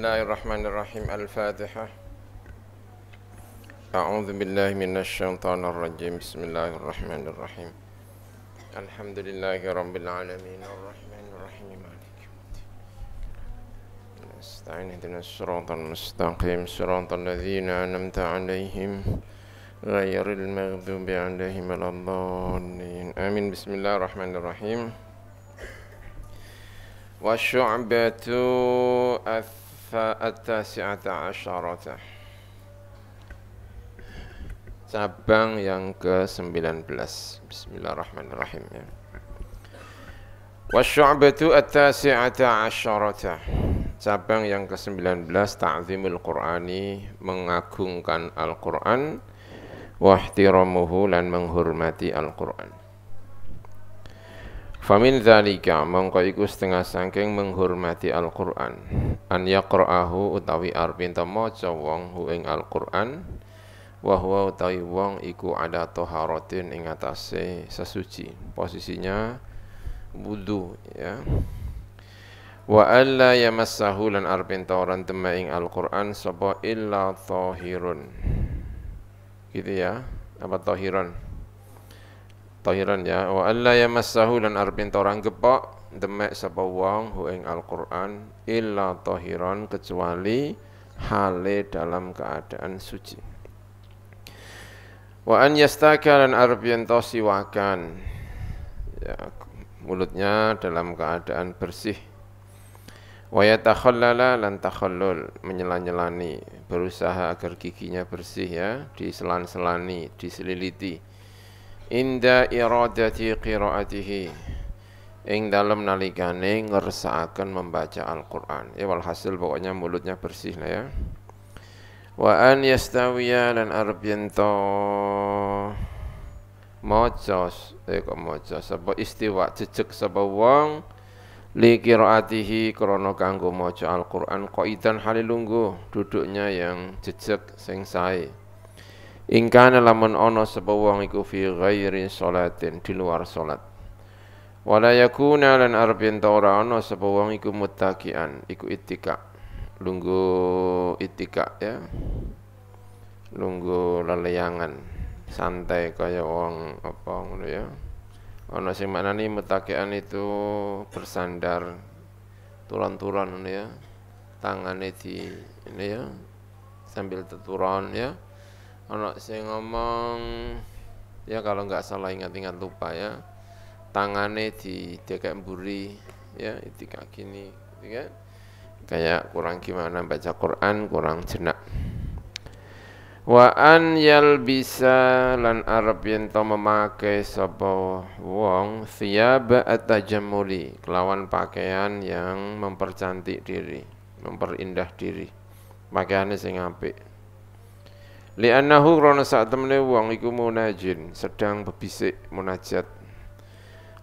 الله الرحمن الرحيم الفاتحة أعوذ بالله من الشيطان الرجيم بسم الله الرحمن الرحيم الحمد لله رب العالمين الرحمن الرحيم مالك يوم نستعين اهدنا الصراط المستقيم صراط الذين أنعمت عليهم غير المغضوب عليهم ولا الضالين آمين بسم الله الرحمن الرحيم والشعبة الث التاسعة عشرة cabang yang ke-19 Bismillahirrahmanirrahim ya. Wasyu'batu at-tasi'ata asyarata Cabang yang ke-19 Ta'zimul Qur'ani Mengagungkan Al-Qur'an Wahtiramuhu dan menghormati Al-Qur'an Famin Zalika mongko iku setengah saking menghormati Al-Qur'an. An yaqra'ahu utawi arpinta maca wong hu ing Al-Qur'an wa huwa utawi wong iku ada taharatin ing atase sesuci. Posisinya wudu ya. Wa alla yamassahu lan arpinta orang tema ing Al-Qur'an sapa illa tahirun. Gitu ya. Apa tahirun? Tahiran ya. Wa alla yamassahu lan arbin orang gepok demek sapa wong hu ing Al-Qur'an illa tahiran kecuali hale dalam keadaan suci. Wa an yastaka lan arbin siwakan. Ya, mulutnya dalam keadaan bersih. Wa yatakhallala lan takhallul menyela-nyelani, berusaha agar giginya bersih ya, diselan-selani, diseliliti inda iradati qiraatihi ing dalam nalikane ngersakaken membaca Al-Qur'an. Ya walhasil pokoknya mulutnya bersih lah ya. Wa an yastawiya lan arbiento mocos eh kok mocos sapa istiwa jejeg sapa wong li qiraatihi krana kanggo maca Al-Qur'an qaidan halilunggu, duduknya yang jejeg sing sae. Ingkana lamun ono sapa wong iku fi ghairi salatin di luar salat. Wala yakuna lan arbin ora ono sapa wong iku muttaqian iku itika, Lunggu itika ya. Lunggu leleyangan santai kaya wong apa ngono ya. Ono sing maknani muttaqian itu bersandar turun-turun ya. Tangannya di ini ya sambil teturon ya anak saya ngomong ya kalau nggak salah ingat-ingat lupa ya tangannya di kayak buri ya itu kayak gini gitu kan kayak kurang gimana baca Quran kurang jenak wa an yal bisa lan arab yen to memakai sapa wong thiyaba atajamuli kelawan pakaian yang mempercantik diri memperindah diri pakaiannya sing apik Li'annahu krono sak temene wong iku munajin, sedang bebisik munajat.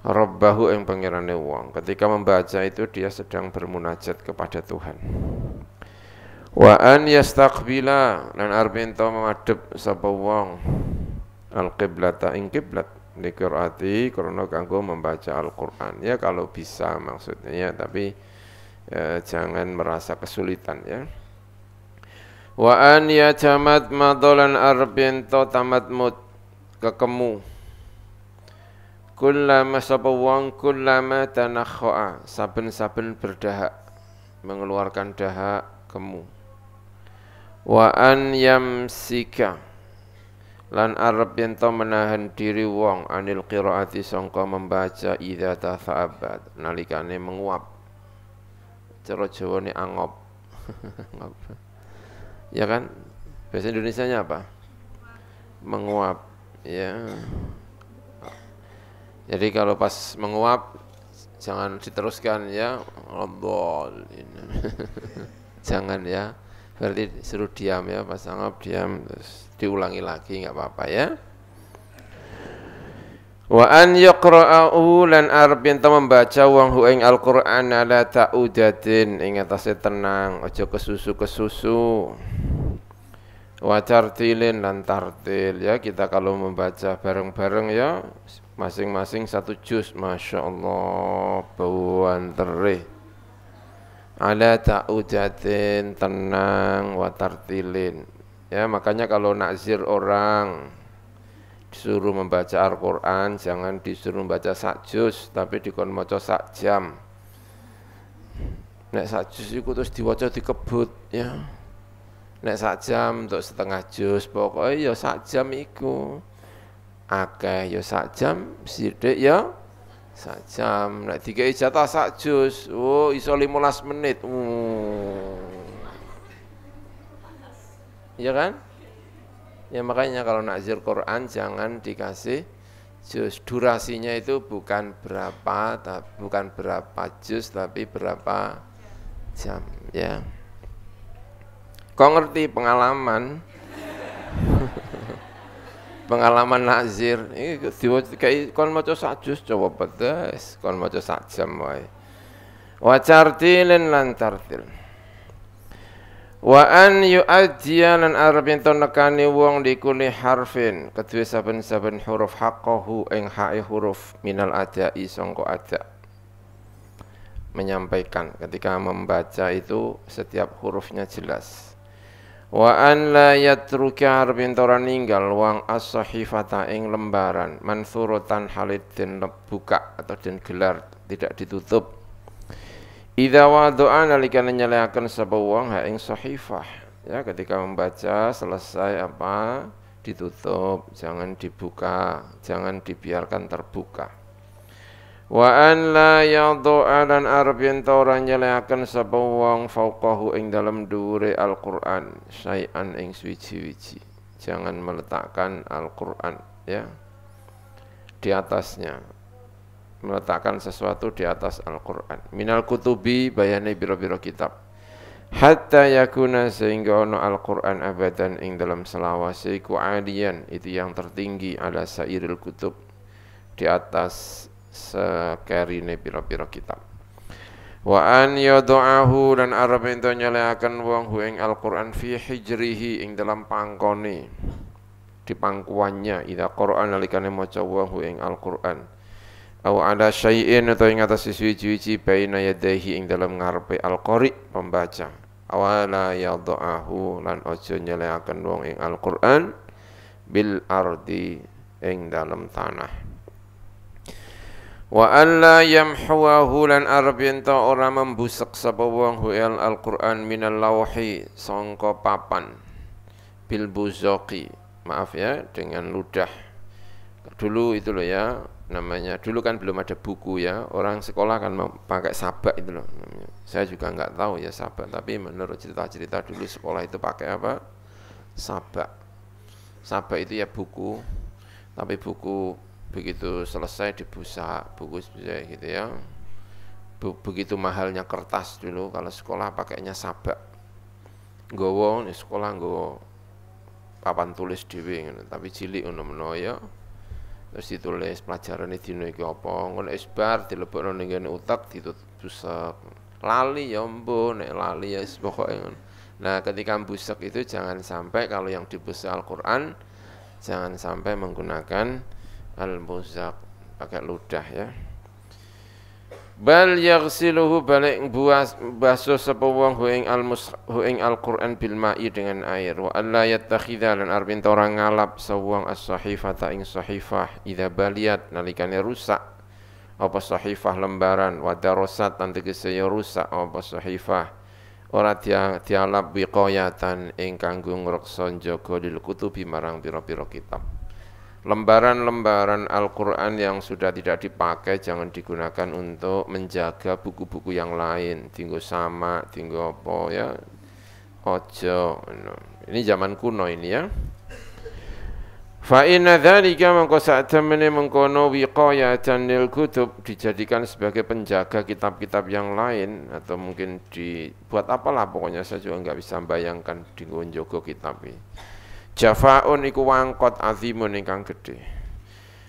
Rabbahu yang pangerane wong. Ketika membaca itu dia sedang bermunajat kepada Tuhan. Wa an yastaqbila lan arbinto memadep sapa wong al qiblata ing qiblat liqiraati krono kanggo membaca Al-Qur'an. Ya kalau bisa maksudnya ya, tapi eh, jangan merasa kesulitan ya. Wa an ya jamat madolan arbin to tamat mut kekemu. Kullama sapa wong kullama tanakhoa saben-saben berdahak mengeluarkan dahak kemu. Wa an yamsika lan arab yen to menahan diri wong anil qiraati sangka membaca idza tasaabat nalikane menguap. Cara Jawane angop. angop. ya kan bahasa Indonesia nya apa menguap ya jadi kalau pas menguap jangan diteruskan ya ini jangan ya berarti seru diam ya pas anggap diam terus diulangi lagi nggak apa-apa ya Wa an yaqra'u lan arbin ta membaca wong hu ing Al-Qur'an ala ta'udatin ing atase tenang aja kesusu-kesusu. Wa tartilin lan tartil ya kita kalau membaca bareng-bareng ya masing-masing satu juz Masya Allah bauan teri ala ta'udatin tenang wa tartilin ya makanya kalau nakzir orang disuruh membaca Al-Quran jangan disuruh membaca sakjus tapi dikon maca sak jam nek sakjus itu terus diwaca dikebut ya nek sak jam untuk setengah jus pokoknya ya sak jam iku ya sak jam ya sak jam nek tiga jatah sak oh iso 15 menit uh. ya kan Ya makanya kalau nakzir Quran jangan dikasih juz. Durasinya itu bukan berapa, bukan berapa jus tapi berapa jam ya. Kau ngerti pengalaman pengalaman nazir ini kayak kon maca sak jus coba pedes kon mau sak jam wae wacar tilin lan Wa an yu'ajjiya lan arabin to nekani wong dikuni harfin Ketua saben-saben huruf haqqahu ing hae huruf minal adai songko ada menyampaikan ketika membaca itu setiap hurufnya jelas wa an la yatruki arabin to ninggal wang as-sahifata ing lembaran mansurutan halid den buka atau den gelar tidak ditutup Idza wadu'a nalika nyalahaken sapa wong ha ing sahifah. Ya ketika membaca selesai apa ditutup, jangan dibuka, jangan dibiarkan terbuka. Wa an la yadu'a lan arab yen ta ora sapa wong fauqahu ing dalem dhuure Al-Qur'an syai'an ing suci-suci. Jangan meletakkan Al-Qur'an ya di atasnya meletakkan sesuatu di atas Al-Quran minal kutubi bayani biro-biro kitab hatta yakuna sehingga ono Al-Quran abadan ing dalam selawasi ku itu yang tertinggi ala sairil kutub di atas sekerine biro-biro kitab wa an yadu'ahu dan arab itu nyalakan wong hu Al-Qur'an fi hijrihi ing dalam pangkone di pangkuannya ida Qur'an alikane maca wong hu ing Al-Qur'an au ala syai'in atau ing atas suci-suci baina yadaihi ing dalam ngarepe al-qari pembaca awala yadhahu lan aja nyelehaken wong ing Al-Qur'an bil ardi ing dalam tanah Wa alla yamhuwahu lan ta ora membusek sapa wong hu'al Al-Qur'an minal lawhi sangka papan bil buzaqi maaf ya dengan ludah dulu itu loh ya namanya dulu kan belum ada buku ya orang sekolah kan pakai sabak itu loh saya juga nggak tahu ya sabak tapi menurut cerita-cerita dulu sekolah itu pakai apa sabak sabak itu ya buku tapi buku begitu selesai dibusa buku selesai gitu ya begitu mahalnya kertas dulu kalau sekolah pakainya sabak di sekolah gowong papan tulis dewi tapi cilik ngono ya terus ditulis pelajaran ini dino iki apa ngono isbar dilebokno ning ngene utak ditutup busek lali ya ampun nek lali ya pokoke ngono nah ketika busek itu jangan sampai kalau yang dibusek Al-Qur'an jangan sampai menggunakan al-muzak pakai ludah ya bal yaghsiluhu balik buas basuh sapa wong hu ing al hu Al-Qur'an bil ma'i dengan air wa alla yattakhidha lan arbin orang ngalap sawang as-sahifata ing sahifah idza baliat nalikane rusak apa sahifah lembaran wa darosat nanti kesaya rusak apa sahifah ora dia dialap wiqayatan ing kanggo ngreksa jaga lil kutubi marang pira-pira kitab lembaran-lembaran Al-Quran yang sudah tidak dipakai jangan digunakan untuk menjaga buku-buku yang lain tinggal sama tinggal apa ya ojo ini zaman kuno ini ya fa inna dzalika mengko saktemene mengkono ya janil kutub dijadikan sebagai penjaga kitab-kitab yang lain atau mungkin dibuat apalah pokoknya saya juga nggak bisa bayangkan di jogo kitab ini Jafa'un iku wangkot azimun ingkang gede.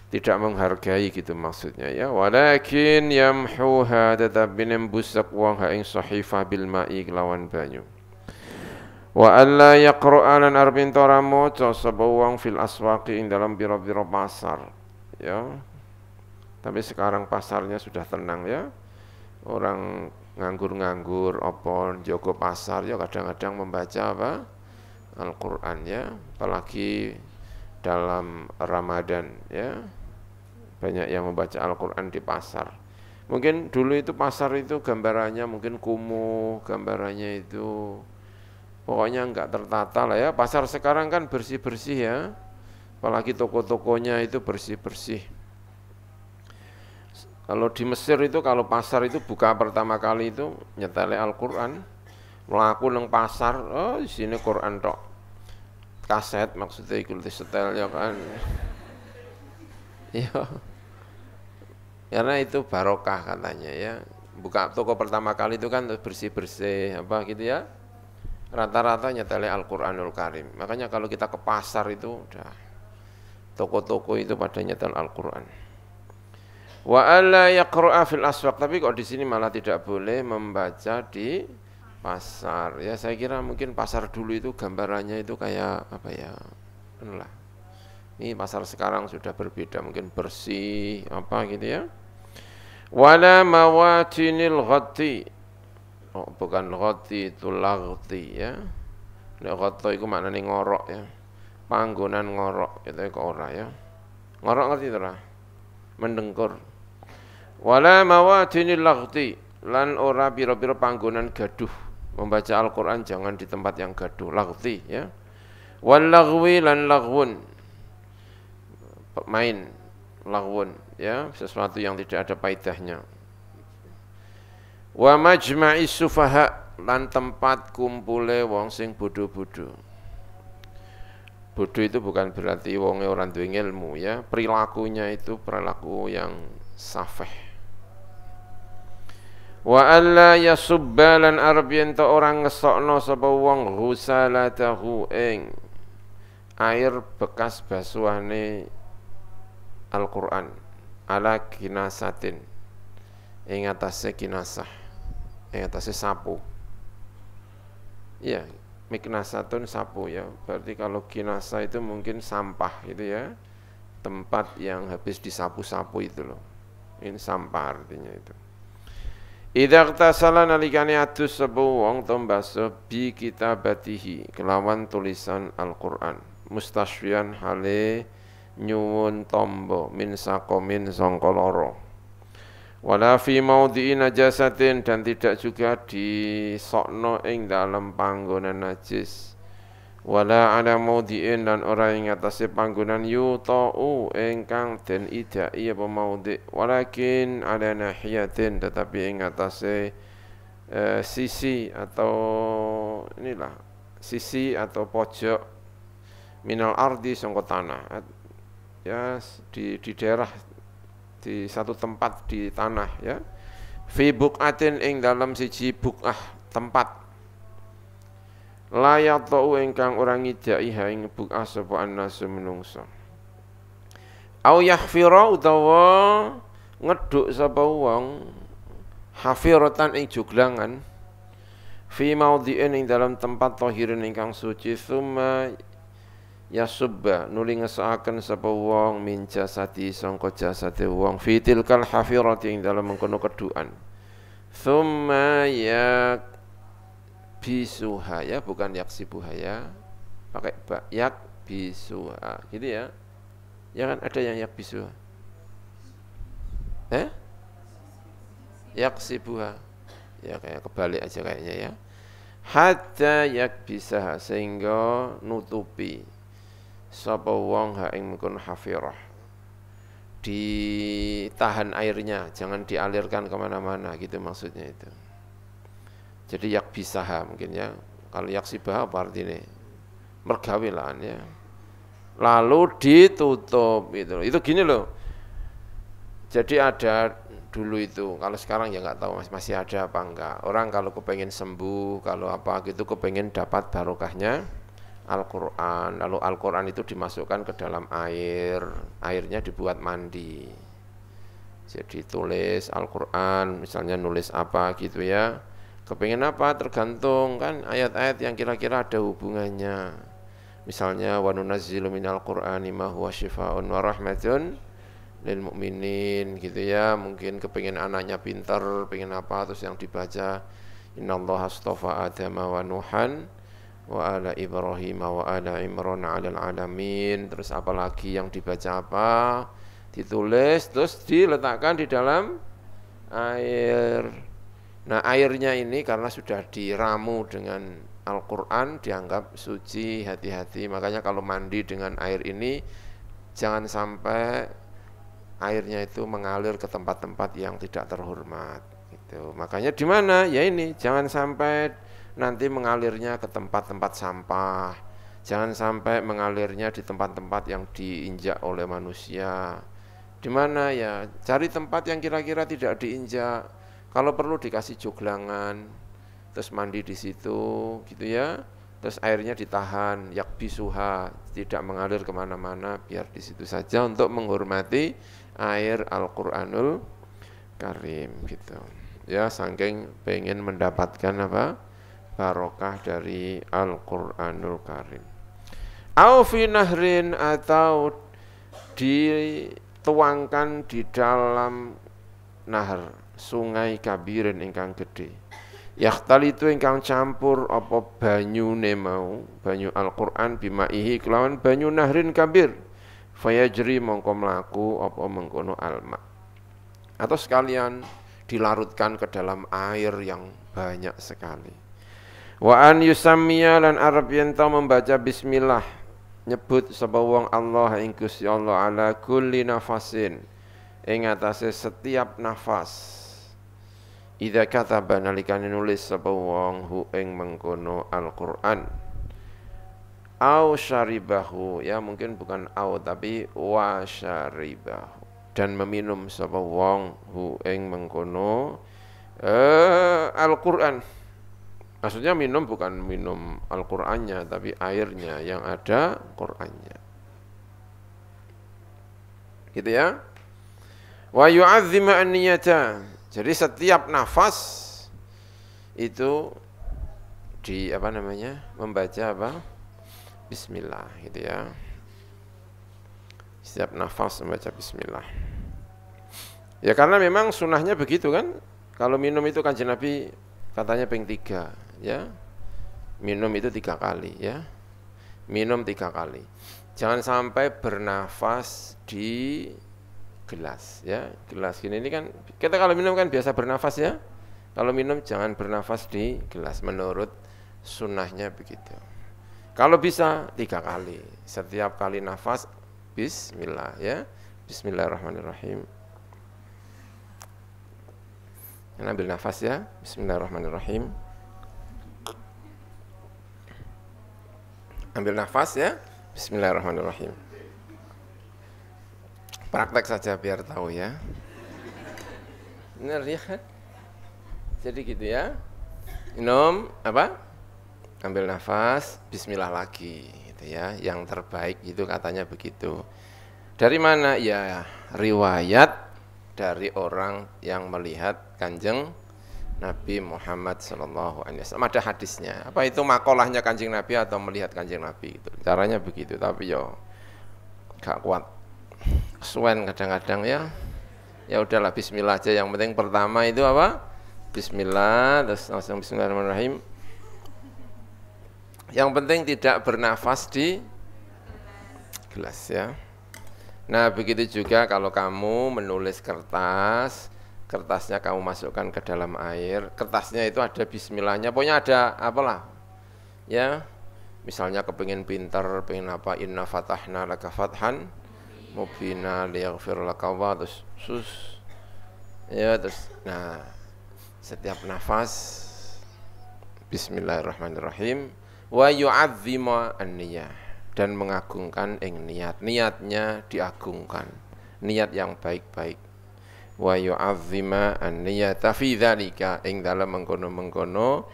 Tidak menghargai gitu maksudnya ya. Walakin yamhuha tetapi nembus busak wangha ing sahifah bil ma'i lawan banyu. Wa alla yaqra'a lan arbin tora maca fil aswaqi ing dalam biro-biro pasar ya. Tapi sekarang pasarnya sudah tenang ya. Orang nganggur-nganggur apa jago pasar ya kadang-kadang membaca apa? Al-Quran ya apalagi dalam Ramadan ya banyak yang membaca Al-Quran di pasar mungkin dulu itu pasar itu gambarannya mungkin kumuh gambarannya itu pokoknya enggak tertata lah ya pasar sekarang kan bersih-bersih ya apalagi toko-tokonya itu bersih-bersih kalau di Mesir itu kalau pasar itu buka pertama kali itu nyetel Al-Quran melaku neng pasar oh di sini Quran tok kaset maksudnya iku setel ya kan ya karena itu barokah katanya ya buka toko pertama kali itu kan bersih-bersih apa gitu ya rata-rata nyetelnya Al-Quranul Karim makanya kalau kita ke pasar itu udah toko-toko itu pada nyetel Al-Quran wa alla yaqra'a fil aswaq tapi kok di sini malah tidak boleh membaca di pasar ya saya kira mungkin pasar dulu itu gambarannya itu kayak apa ya inilah ini pasar sekarang sudah berbeda mungkin bersih apa gitu ya wala mawatinil ghati oh bukan ghati itu lagti ya ini ghati mana nih ngorok ya panggonan ngorok itu ke orang ya ngorok ngerti lah mendengkur wala mawatinil lagti lan ora biro-biro panggonan gaduh Membaca Al-Quran jangan di tempat yang gaduh, lagzi ya. Wal lagwi lan lagwun. Main lagwun ya, sesuatu yang tidak ada paidahnya. Wa majma'i sufaha lan tempat kumpule wong sing bodho bodho. Bodoh itu bukan berarti wong orang duwe ilmu ya, perilakunya itu perilaku yang safeh wa alla yasubbalan arbiyan ta orang ngesokno sapa wong husalatahu ing air bekas basuhane Al-Qur'an ala kinasatin ing atase kinasah ing atase sapu ya miknasatun sapu ya berarti kalau kinasa itu mungkin sampah gitu ya tempat yang habis disapu-sapu itu loh ini sampah artinya itu Idza tasala nalikane adus sapa wong tombaso bi kitabatihi kelawan tulisan Al-Qur'an mustasfian hale nyuwun tombo min sakomin songkoloro loro wala fi maudhi najasatin dan tidak juga di sokno ing dalam panggonan najis wala ala maudhi'in lan ora ing atase panggonan yutau engkang den ida iya pemaudi walakin ala nahiyatin tetapi ing atase eh, sisi atau inilah sisi atau pojok minal ardi sangka tanah ya di di daerah di satu tempat di tanah ya fi bukatin ing dalam siji bukah tempat layat tau engkang orang ngidai ha ing buk asapa annasu menungso au yahfira utawa ngeduk sapa wong hafiratan ing juglangan fi maudhi'in ing dalam tempat tahirin ingkang suci summa yasubba nuli ngesaaken sapa wong min jasadi sangka jasade wong fitilkal hafirati ing dalam mengkono keduan summa yak bisuha ya bukan yaksi ya pakai ba yak bisuha gitu ya ya kan ada yang yak bisuha eh buha ya kayak kebalik aja kayaknya ya hatta yak bisa sehingga nutupi sapa wong ha ing mungkin hafirah ditahan airnya jangan dialirkan kemana-mana gitu maksudnya itu jadi yak bisaha mungkin ya. Kalau yak sibaha apa artinya? lah ya. Lalu ditutup itu. Itu gini loh. Jadi ada dulu itu, kalau sekarang ya nggak tahu masih masih ada apa enggak. Orang kalau kepengen sembuh, kalau apa gitu kepengen dapat barokahnya Al-Quran. Lalu Al-Quran itu dimasukkan ke dalam air, airnya dibuat mandi. Jadi tulis Al-Quran, misalnya nulis apa gitu ya, Kepengen apa tergantung kan ayat-ayat yang kira-kira ada hubungannya. Misalnya wa nunazzilu minal qur'ani ma huwa syifaa'un wa rahmatun lil mukminin gitu ya. Mungkin kepengen anaknya pintar, pengen apa terus yang dibaca innallaha astafa adama wa nuhan wa ala ibrahim wa ala imran ala alamin terus apalagi yang dibaca apa ditulis terus diletakkan di dalam air Nah airnya ini karena sudah diramu dengan Al-Quran dianggap suci hati-hati makanya kalau mandi dengan air ini jangan sampai airnya itu mengalir ke tempat-tempat yang tidak terhormat gitu. makanya di mana ya ini jangan sampai nanti mengalirnya ke tempat-tempat sampah jangan sampai mengalirnya di tempat-tempat yang diinjak oleh manusia di mana ya cari tempat yang kira-kira tidak diinjak kalau perlu dikasih joglangan, terus mandi di situ, gitu ya. Terus airnya ditahan, yak bisuha, tidak mengalir kemana-mana, biar di situ saja untuk menghormati air Al-Quranul Karim, gitu. Ya, saking pengen mendapatkan apa? Barokah dari Al-Quranul Karim. Aufi nahrin atau dituangkan di dalam nahar sungai kabiren ingkang yaktal itu ingkang campur apa banyu mau banyu Al-Qur'an bimaihi kelawan banyu nahrin kabir fayajri mongko melaku apa mengkono alma atau sekalian dilarutkan ke dalam air yang banyak sekali wa an yusammiya lan arab yenta membaca bismillah nyebut sebab wong Allah ing Gusti Allah ala kulli nafasin ing setiap nafas ida kata banalikan nulis sapa wong hu ing mengkono Al-Qur'an. Au syaribahu ya mungkin bukan au tapi wa syaribahu dan meminum sapa wong hu ing mengkono eh, Al-Qur'an. Maksudnya minum bukan minum Al-Qur'annya tapi airnya yang ada Qur'annya. Gitu ya. Wa yu'azzima an-niyata jadi setiap nafas itu di apa namanya? membaca apa? Bismillah gitu ya. Setiap nafas membaca bismillah. Ya karena memang sunnahnya begitu kan. Kalau minum itu kan Nabi katanya peng tiga ya. Minum itu tiga kali ya. Minum tiga kali. Jangan sampai bernafas di gelas ya gelas gini ini kan kita kalau minum kan biasa bernafas ya kalau minum jangan bernafas di gelas menurut sunnahnya begitu kalau bisa tiga kali setiap kali nafas Bismillah ya Bismillahirrahmanirrahim Dan ambil nafas ya Bismillahirrahmanirrahim ambil nafas ya Bismillahirrahmanirrahim Praktek saja biar tahu ya. Benar ya Jadi gitu ya. Minum apa? Ambil nafas, bismillah lagi gitu ya. Yang terbaik itu katanya begitu. Dari mana? Ya, riwayat dari orang yang melihat Kanjeng Nabi Muhammad Shallallahu Alaihi Wasallam ada hadisnya apa itu makolahnya kanjeng Nabi atau melihat kanjeng Nabi itu caranya begitu tapi yo gak kuat Suen kadang-kadang ya ya udahlah bismillah aja yang penting pertama itu apa bismillah terus langsung bismillahirrahmanirrahim yang penting tidak bernafas di gelas ya nah begitu juga kalau kamu menulis kertas kertasnya kamu masukkan ke dalam air kertasnya itu ada bismillahnya pokoknya ada apalah ya misalnya kepingin pinter, pengen apa inna fatahna laka fathan mubina liyaghfir laka terus sus ya terus nah setiap nafas Bismillahirrahmanirrahim wa yu'adzima an-niyah dan mengagungkan ing niat niatnya diagungkan niat yang baik-baik wa yu'adzima an-niyata fi dzalika ing dalam mengkono-mengkono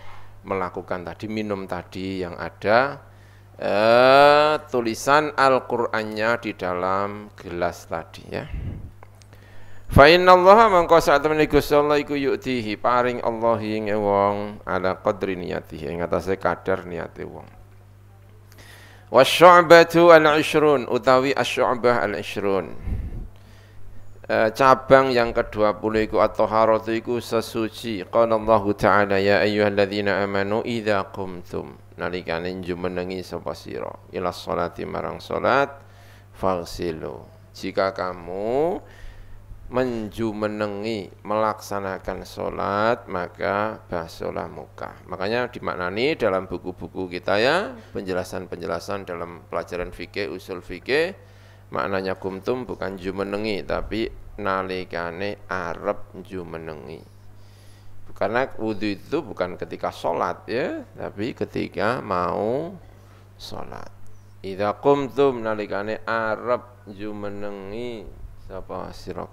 melakukan tadi minum tadi yang ada eh, tulisan Al-Qur'annya di dalam gelas tadi ya. Fa innallaha mangko sak temene Gusti Allah iku paring Allah ing wong ala qadri niyatihi ing atase kadar niate wong. Wasyu'batu al-ishrun utawi asyabah al-ishrun. E, cabang yang ke-20 iku at-taharatu iku sesuci. Qala Allah ta'ala ya ayyuhalladzina amanu idza qumtum nalikane jumenengi sapa sira ila salati marang salat fagsilu jika kamu menjumenengi melaksanakan salat maka basuhlah muka makanya dimaknani dalam buku-buku kita ya penjelasan-penjelasan dalam pelajaran fikih usul fikih maknanya kumtum bukan jumenengi tapi nalikane arep jumenengi karena wudhu itu bukan ketika sholat ya, tapi ketika mau sholat. Idza tuh nalikane Arab jumenengi sapa sira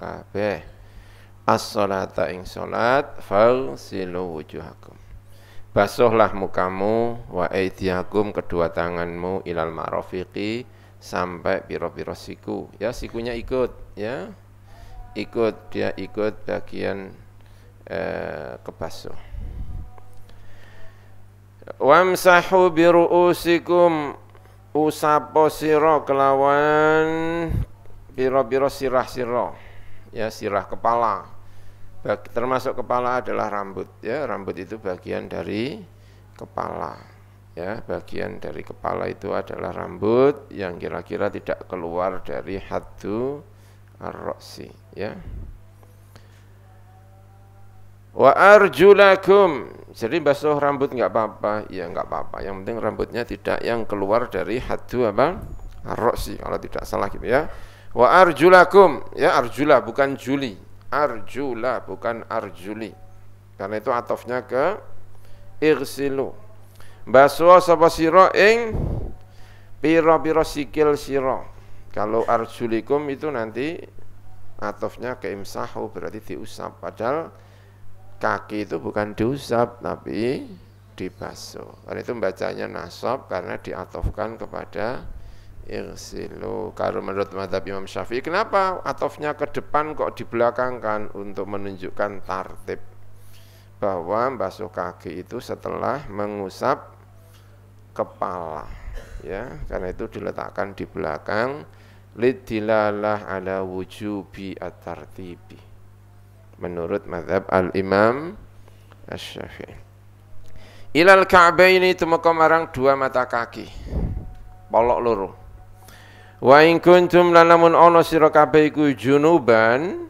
as sholat ing fal silu wujuhakum basuhlah mukamu wa aydiakum kedua tanganmu ilal ma'rafiqi sampai piro-piro siku ya sikunya ikut ya ikut dia ikut bagian eh, kebasuh wamsahu biru'usikum usapo siro kelawan biro-biro sirah siro ya sirah kepala Bagi, termasuk kepala adalah rambut ya rambut itu bagian dari kepala ya bagian dari kepala itu adalah rambut yang kira-kira tidak keluar dari hatu arroksi ya wa arjulakum jadi basuh rambut enggak apa-apa ya enggak apa-apa yang penting rambutnya tidak yang keluar dari haddu apa arrosi kalau tidak salah gitu ya wa arjulakum ya arjula bukan juli arjula bukan arjuli karena itu atofnya ke irsilu basuh sapa sira ing pira-pira sikil sira kalau arjulikum itu nanti atofnya ke imsahu berarti diusap padahal kaki itu bukan diusap tapi dibasuh. Karena itu membacanya nasab karena diatofkan kepada irsilu. Kalau menurut madhab Imam Syafi'i, kenapa atofnya ke depan kok dibelakangkan untuk menunjukkan tartib bahwa basuh kaki itu setelah mengusap kepala ya karena itu diletakkan di belakang lidilalah ala wujubi at-tartibi menurut madhab al-imam asy-syafi'i ilal ka'baini tumeka marang dua mata kaki polok loro wa in kuntum lanamun ana sira kabeh iku junuban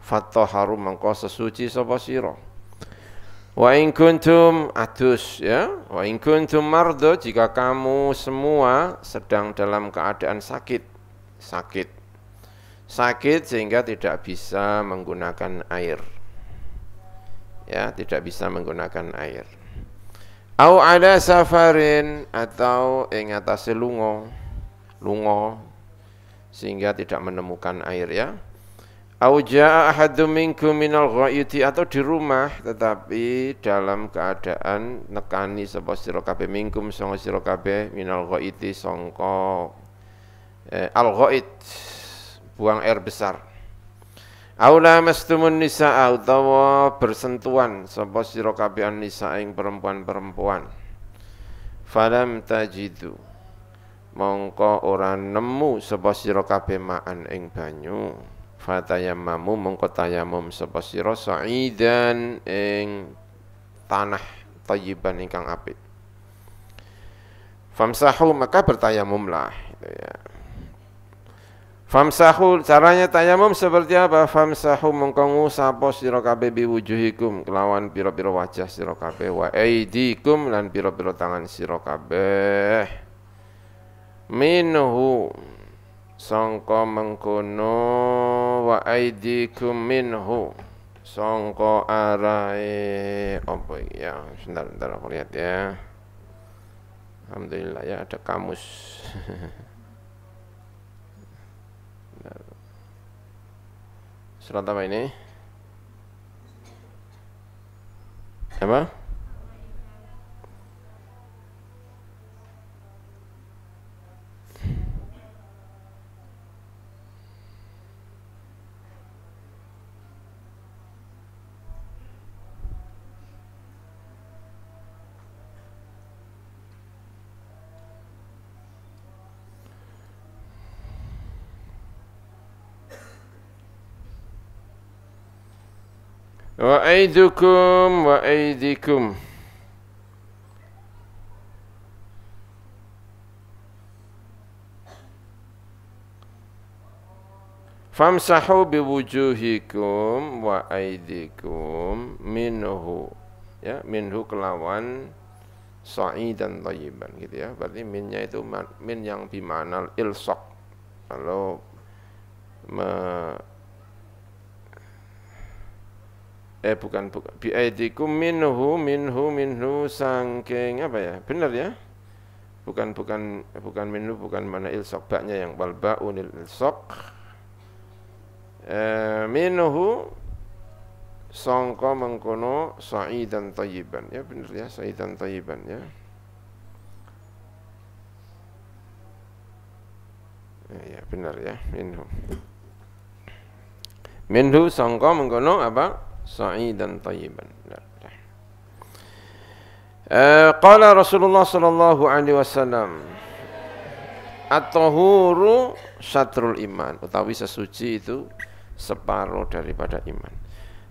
fatahharu mangko sesuci sapa sira wa in kuntum atus ya wa in kuntum mardo jika kamu semua sedang dalam keadaan sakit sakit sakit sehingga tidak bisa menggunakan air. Ya, tidak bisa menggunakan air. Au ada safarin atau ing atase lungo, lungo sehingga tidak menemukan air ya. Au jaa ahadum minkum minal ghaiti atau di rumah tetapi dalam keadaan nekani sapa sira kabeh minkum sanga sira kabeh minal ghaiti sangka eh, al ghaid buang air besar. Aula mastumun nisa utawa bersentuhan sapa sira kabehan nisa ing perempuan-perempuan. Falam tajidu mongko ora nemu sapa sira kabeh ma'an ing banyu. Fatayammamu mongko tayamum sapa sira sa'idan ing tanah thayyiban ingkang apik. Famsahu maka bertayamumlah gitu ya. Famsahu caranya tayamum seperti apa? Famsahu mengkongu sapo sirokabe biwujuhikum kelawan piro-piro wajah sirokabe wa eidikum lan piro-piro tangan sirokabe Minhu songko mengkono wa eidikum minhu songko arai apa ya sebentar sebentar aku lihat ya Alhamdulillah ya ada kamus Surat apa ini? Apa? wa aidukum wa aidikum Famsahu wujuhikum wa aidikum minhu ya minhu kelawan sa'i dan tayyiban gitu ya berarti minnya itu min yang bimanal ilsaq kalau eh bukan bukan biaidikum minhu minhu minhu sangking apa ya benar ya bukan bukan bukan minhu bukan mana ilsok baknya yang balba unil ilsok eh, minhu songko mengkono sa'idan tayiban ya benar ya sa'idan tayiban ya eh, ya benar ya minhu minhu songko mengkono apa sa'idan tayyiban. Nah, nah. Eh, qala Rasulullah sallallahu alaihi wasallam At-tahuru satrul iman utawi sesuci itu separuh daripada iman.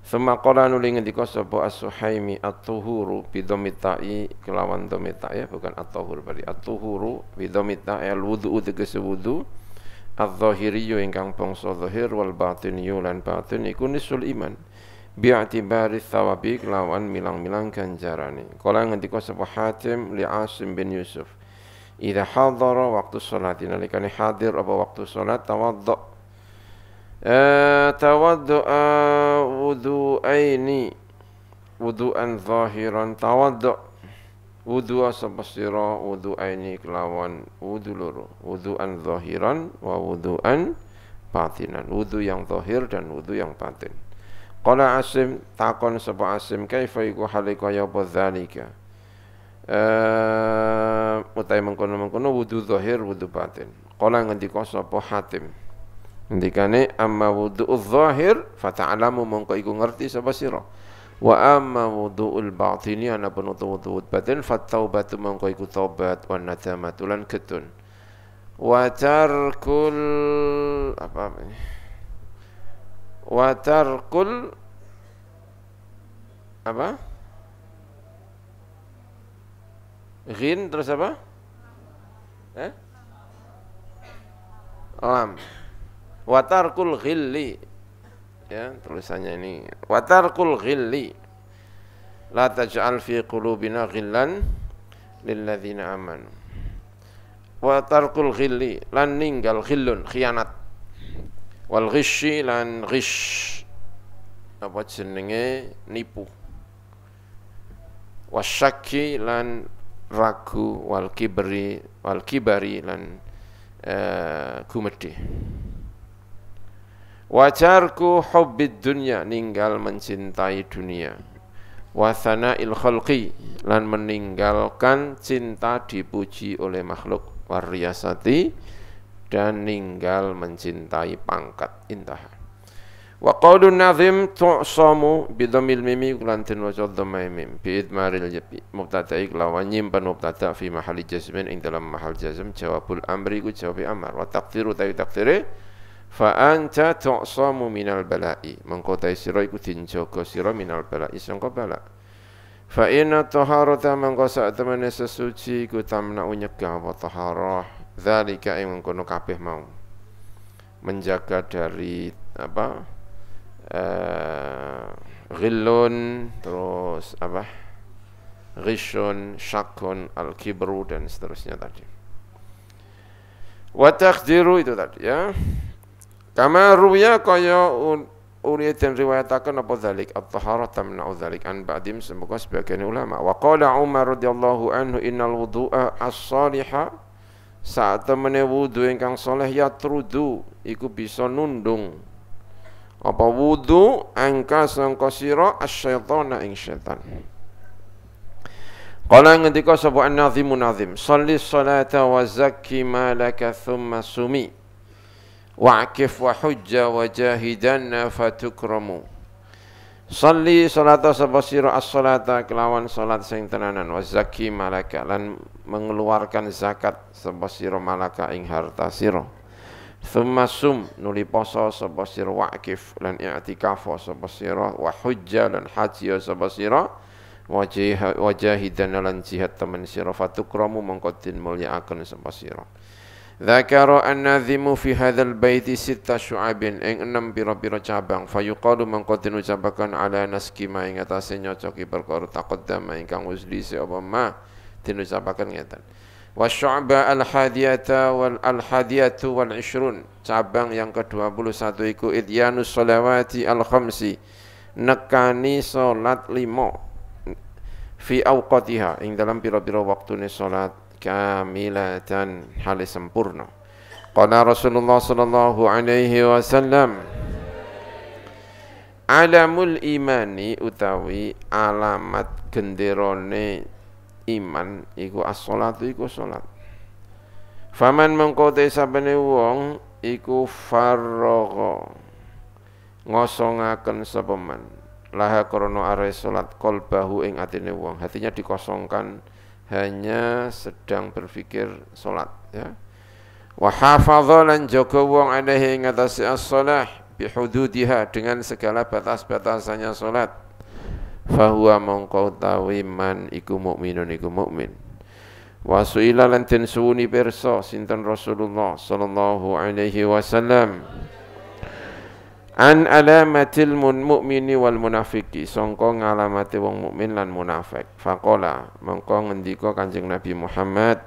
Suma qala nuli ngendika sapa As-Suhaimi at tahuru bidomitai kelawan domita'i ya bukan at-tahur berarti at tahuru bi al wudu tegese wudu adh-dhahiriyyu ingkang bangsa zahir wal batin yulan batin iku nisul iman bi'atibari thawabi lawan milang-milang Kalau Kala ngendika sapa Hatim li Asim bin Yusuf. Idza hadara waktu sholat. nalikane hadir apa waktu sholat tawaddu. Eh tawaddu eh, wudu'aini wudu'an zahiran tawaddu wudu sapa wudhu wudu'aini kelawan wudu loro wudu'an zahiran wa an batinan wudu yang zahir dan wudu yang batin Qala Asim takon sapa Asim kaifa iku halika ya apa zalika. Eh utai mengkono-mengkono wudu zahir wudu batin. Qala ngendika sapa Hatim. Ndikane amma wudu zahir ta'lamu mongko iku ngerti sapa sira. Wa amma al batini ana pun wudu batin fataubatu mongko iku taubat wan nadamatu lan ketun. Wa tarkul apa ini? wa tarkul apa ghin terus apa eh? lam wa tarkul ghilli ya tulisannya ini wa tarkul ghilli la taj'al fi qulubina ghillan lilladzina amanu wa tarkul ghilli lan ninggal ghillun khianat wal ghisyi lan ghish apa jenenge nipu wasyaki lan ragu wal kibri wal kibari lan eh, uh, wajarku hubbid dunya ninggal mencintai dunia wasana il khalqi lan meninggalkan cinta dipuji oleh makhluk wariyasati dan ninggal mencintai pangkat intaha wa qaulun nazim tu'samu bidhamil mimi kulantin wa jadhamai mim bi idmaril jabi mubtada'i lawan nyimpan mubtada fi mahali jazmin ing dalam mahal jazm jawabul amri ku jawab amar wa taqdiru ta'i taqdiri fa anta tu'samu minal bala'i mengko ta'i sira iku dinjaga sira minal bala'i sangka bala fa inna taharata mengko sak temene sesuci ku tamna nyegah wa taharah zalika yang mengkono kabeh mau menjaga dari apa eh ghillun terus apa ghishun syakun al-kibru dan seterusnya tadi wa takdiru itu tadi ya kama ruya kaya Uriya dan riwayatakan apa dhalik At-taharah tamna'u dhalik An ba'dim semoga sebagian ulama Wa qala Umar radhiyallahu anhu Innal wudu'a as-saliha saat temene wudu ingkang soleh ya trudu iku bisa nundung apa wudu angka sangka sira asyaitana ing syaitan Qala ngendika sapa an-nazim nazim salli salata wa zakki ma laka thumma sumi wa'kif wa hujja wa jahidanna fatukramu Salli salata sapa sira as-salata kelawan salat sing tenanan wa zakki malaka lan mengeluarkan zakat sapa sira malaka ing harta sira. Thumma sum nuli poso sapa sira waqif lan i'tikaf sapa sira wa hujja lan haji sapa sira wajih wajahidan lan jihad teman sira fatukramu mangkotin mulia akan sapa sira. Zakara an-nazimu fi hadzal baiti sitta syu'abin ing enam pira-pira cabang fayuqalu mangkotin ucapakan ala naski ma ing atase nyocoki perkara taqaddama ingkang wis dise apa ma dinucapaken ngeten. Wa syu'ba al-hadiyata wal al-hadiyatu wal ishrun cabang yang ke-21 iku idyanus sholawati al-khamsi nekani salat limo fi awqatiha ing dalam pira-pira waktune salat kamilatan hal sempurna qala Rasulullah sallallahu alaihi wasallam alamul imani utawi alamat genderone iman iku as shalatu iku salat faman mengkote sabene wong iku farroko ngosongaken man laha krana are salat kolbahu ing atine wong hatinya dikosongkan hanya sedang berpikir solat ya wa hafadha lan jaga wong alaihi ngatasi as-salah bihududiha dengan segala batas-batasannya solat fahuwa mongkau tawi man iku mukminun iku mukmin wa su'ila lan suuni pirsa sinten Rasulullah sallallahu alaihi wasallam an alamatil mun mukmini wal munafiki songko ngalamati wong mukmin lan munafik Fakola, mongko ngendiko Kanjeng Nabi Muhammad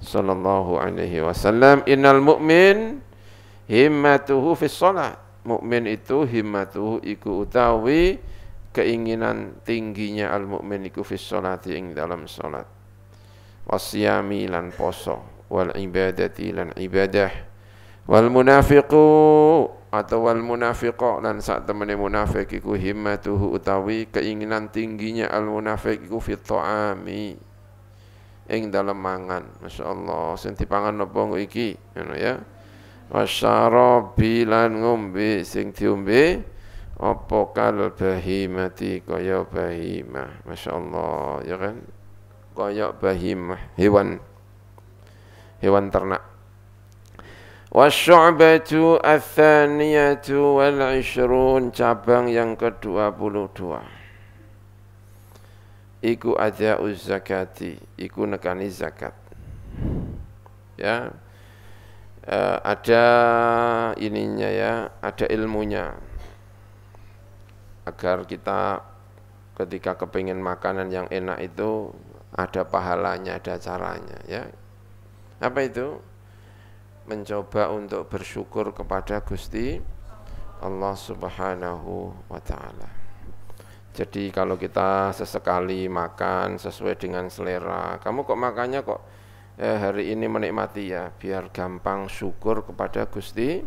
sallallahu alaihi wasallam innal mukmin himmatuhu fis shalah mukmin itu himmatuhu iku utawi keinginan tingginya al mukmin iku fis sholati ing dalam salat wasyami lan poso wal ibadati lan ibadah wal munafiku atau wal munafiqo lan sak temene munafik iku himmatuhu utawi keinginan tingginya al munafik iku fit ta'ami ing dalem mangan masyaallah sing dipangan napa iki ngono ya wasyarabi bilan ngombe sing diombe apa kal bahimati kaya bahimah allah ya kan kaya bahimah hewan hewan ternak Wasyu'batu athaniyatu wal ishrun cabang yang ke-22. Iku ada zakati, iku nekani zakat. Ya. E, ada ininya ya, ada ilmunya. Agar kita ketika kepingin makanan yang enak itu ada pahalanya, ada caranya ya. Apa itu? mencoba untuk bersyukur kepada Gusti Allah Subhanahu wa taala. Jadi kalau kita sesekali makan sesuai dengan selera, kamu kok makannya kok eh, hari ini menikmati ya, biar gampang syukur kepada Gusti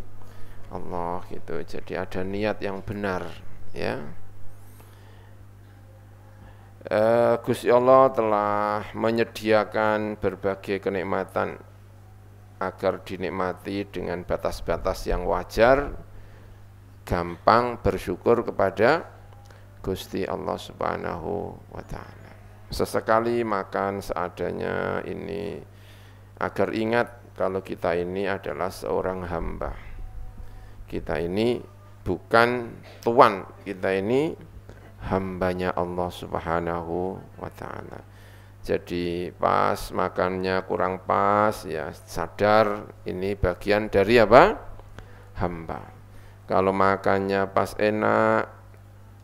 Allah gitu. Jadi ada niat yang benar ya. Eh, Gusti Allah telah menyediakan berbagai kenikmatan agar dinikmati dengan batas-batas yang wajar, gampang bersyukur kepada Gusti Allah Subhanahu wa taala. Sesekali makan seadanya ini agar ingat kalau kita ini adalah seorang hamba. Kita ini bukan tuan, kita ini hambanya Allah Subhanahu wa taala jadi pas makannya kurang pas ya sadar ini bagian dari apa hamba kalau makannya pas enak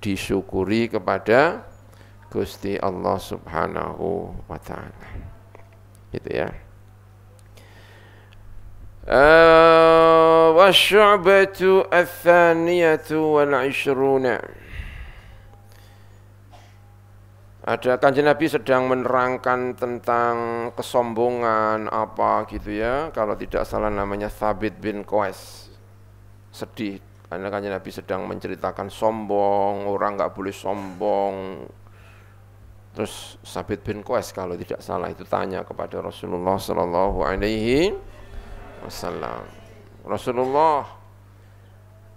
disyukuri kepada Gusti Allah Subhanahu wa taala gitu ya والشعبة الثانية والعشرون ada kanjeng Nabi sedang menerangkan tentang kesombongan apa gitu ya kalau tidak salah namanya Thabit bin Qais sedih karena kanjeng Nabi sedang menceritakan sombong orang nggak boleh sombong terus Thabit bin Qais kalau tidak salah itu tanya kepada Rasulullah Shallallahu Alaihi Wasallam Rasulullah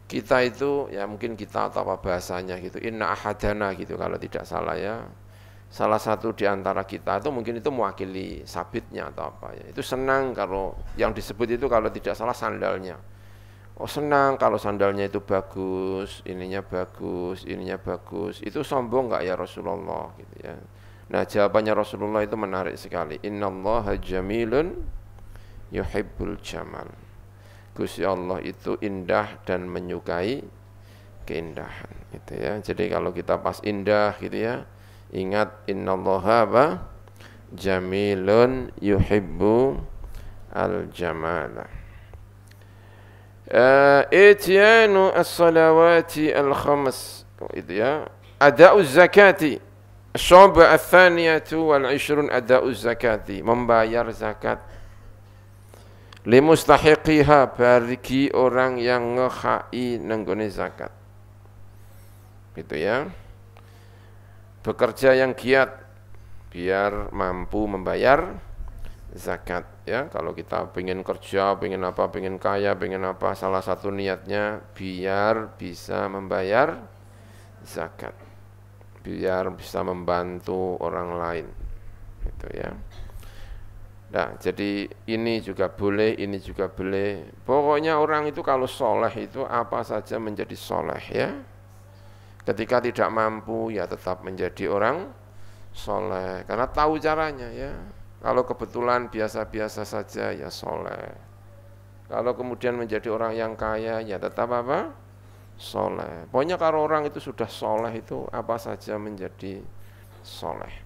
kita itu ya mungkin kita atau apa bahasanya gitu inna ahadana gitu kalau tidak salah ya salah satu di antara kita itu mungkin itu mewakili sabitnya atau apa ya. Itu senang kalau yang disebut itu kalau tidak salah sandalnya. Oh senang kalau sandalnya itu bagus, ininya bagus, ininya bagus. Itu sombong nggak ya Rasulullah gitu ya. Nah jawabannya Rasulullah itu menarik sekali. inna Allah jamilun yuhibbul jamal. Gusti Allah itu indah dan menyukai keindahan gitu ya. Jadi kalau kita pas indah gitu ya, Ingat innallaha ba jamilun yuhibbu al-jamala. Uh, ityanu as-salawati al-khams itu ya. Ada'u zakati. Syu'bah al-thaniyatu wal-ishrun ada'u zakati. Membayar zakat limustahiqiha bagi orang yang ngehai nenggone zakat. Gitu ya bekerja yang giat biar mampu membayar zakat ya kalau kita pengen kerja pengen apa pengen kaya pengen apa salah satu niatnya biar bisa membayar zakat biar bisa membantu orang lain gitu ya nah jadi ini juga boleh ini juga boleh pokoknya orang itu kalau soleh itu apa saja menjadi soleh ya Ketika tidak mampu ya tetap menjadi orang soleh karena tahu caranya ya. Kalau kebetulan biasa-biasa saja ya soleh. Kalau kemudian menjadi orang yang kaya ya tetap apa? Soleh. Pokoknya kalau orang itu sudah soleh itu apa saja menjadi soleh.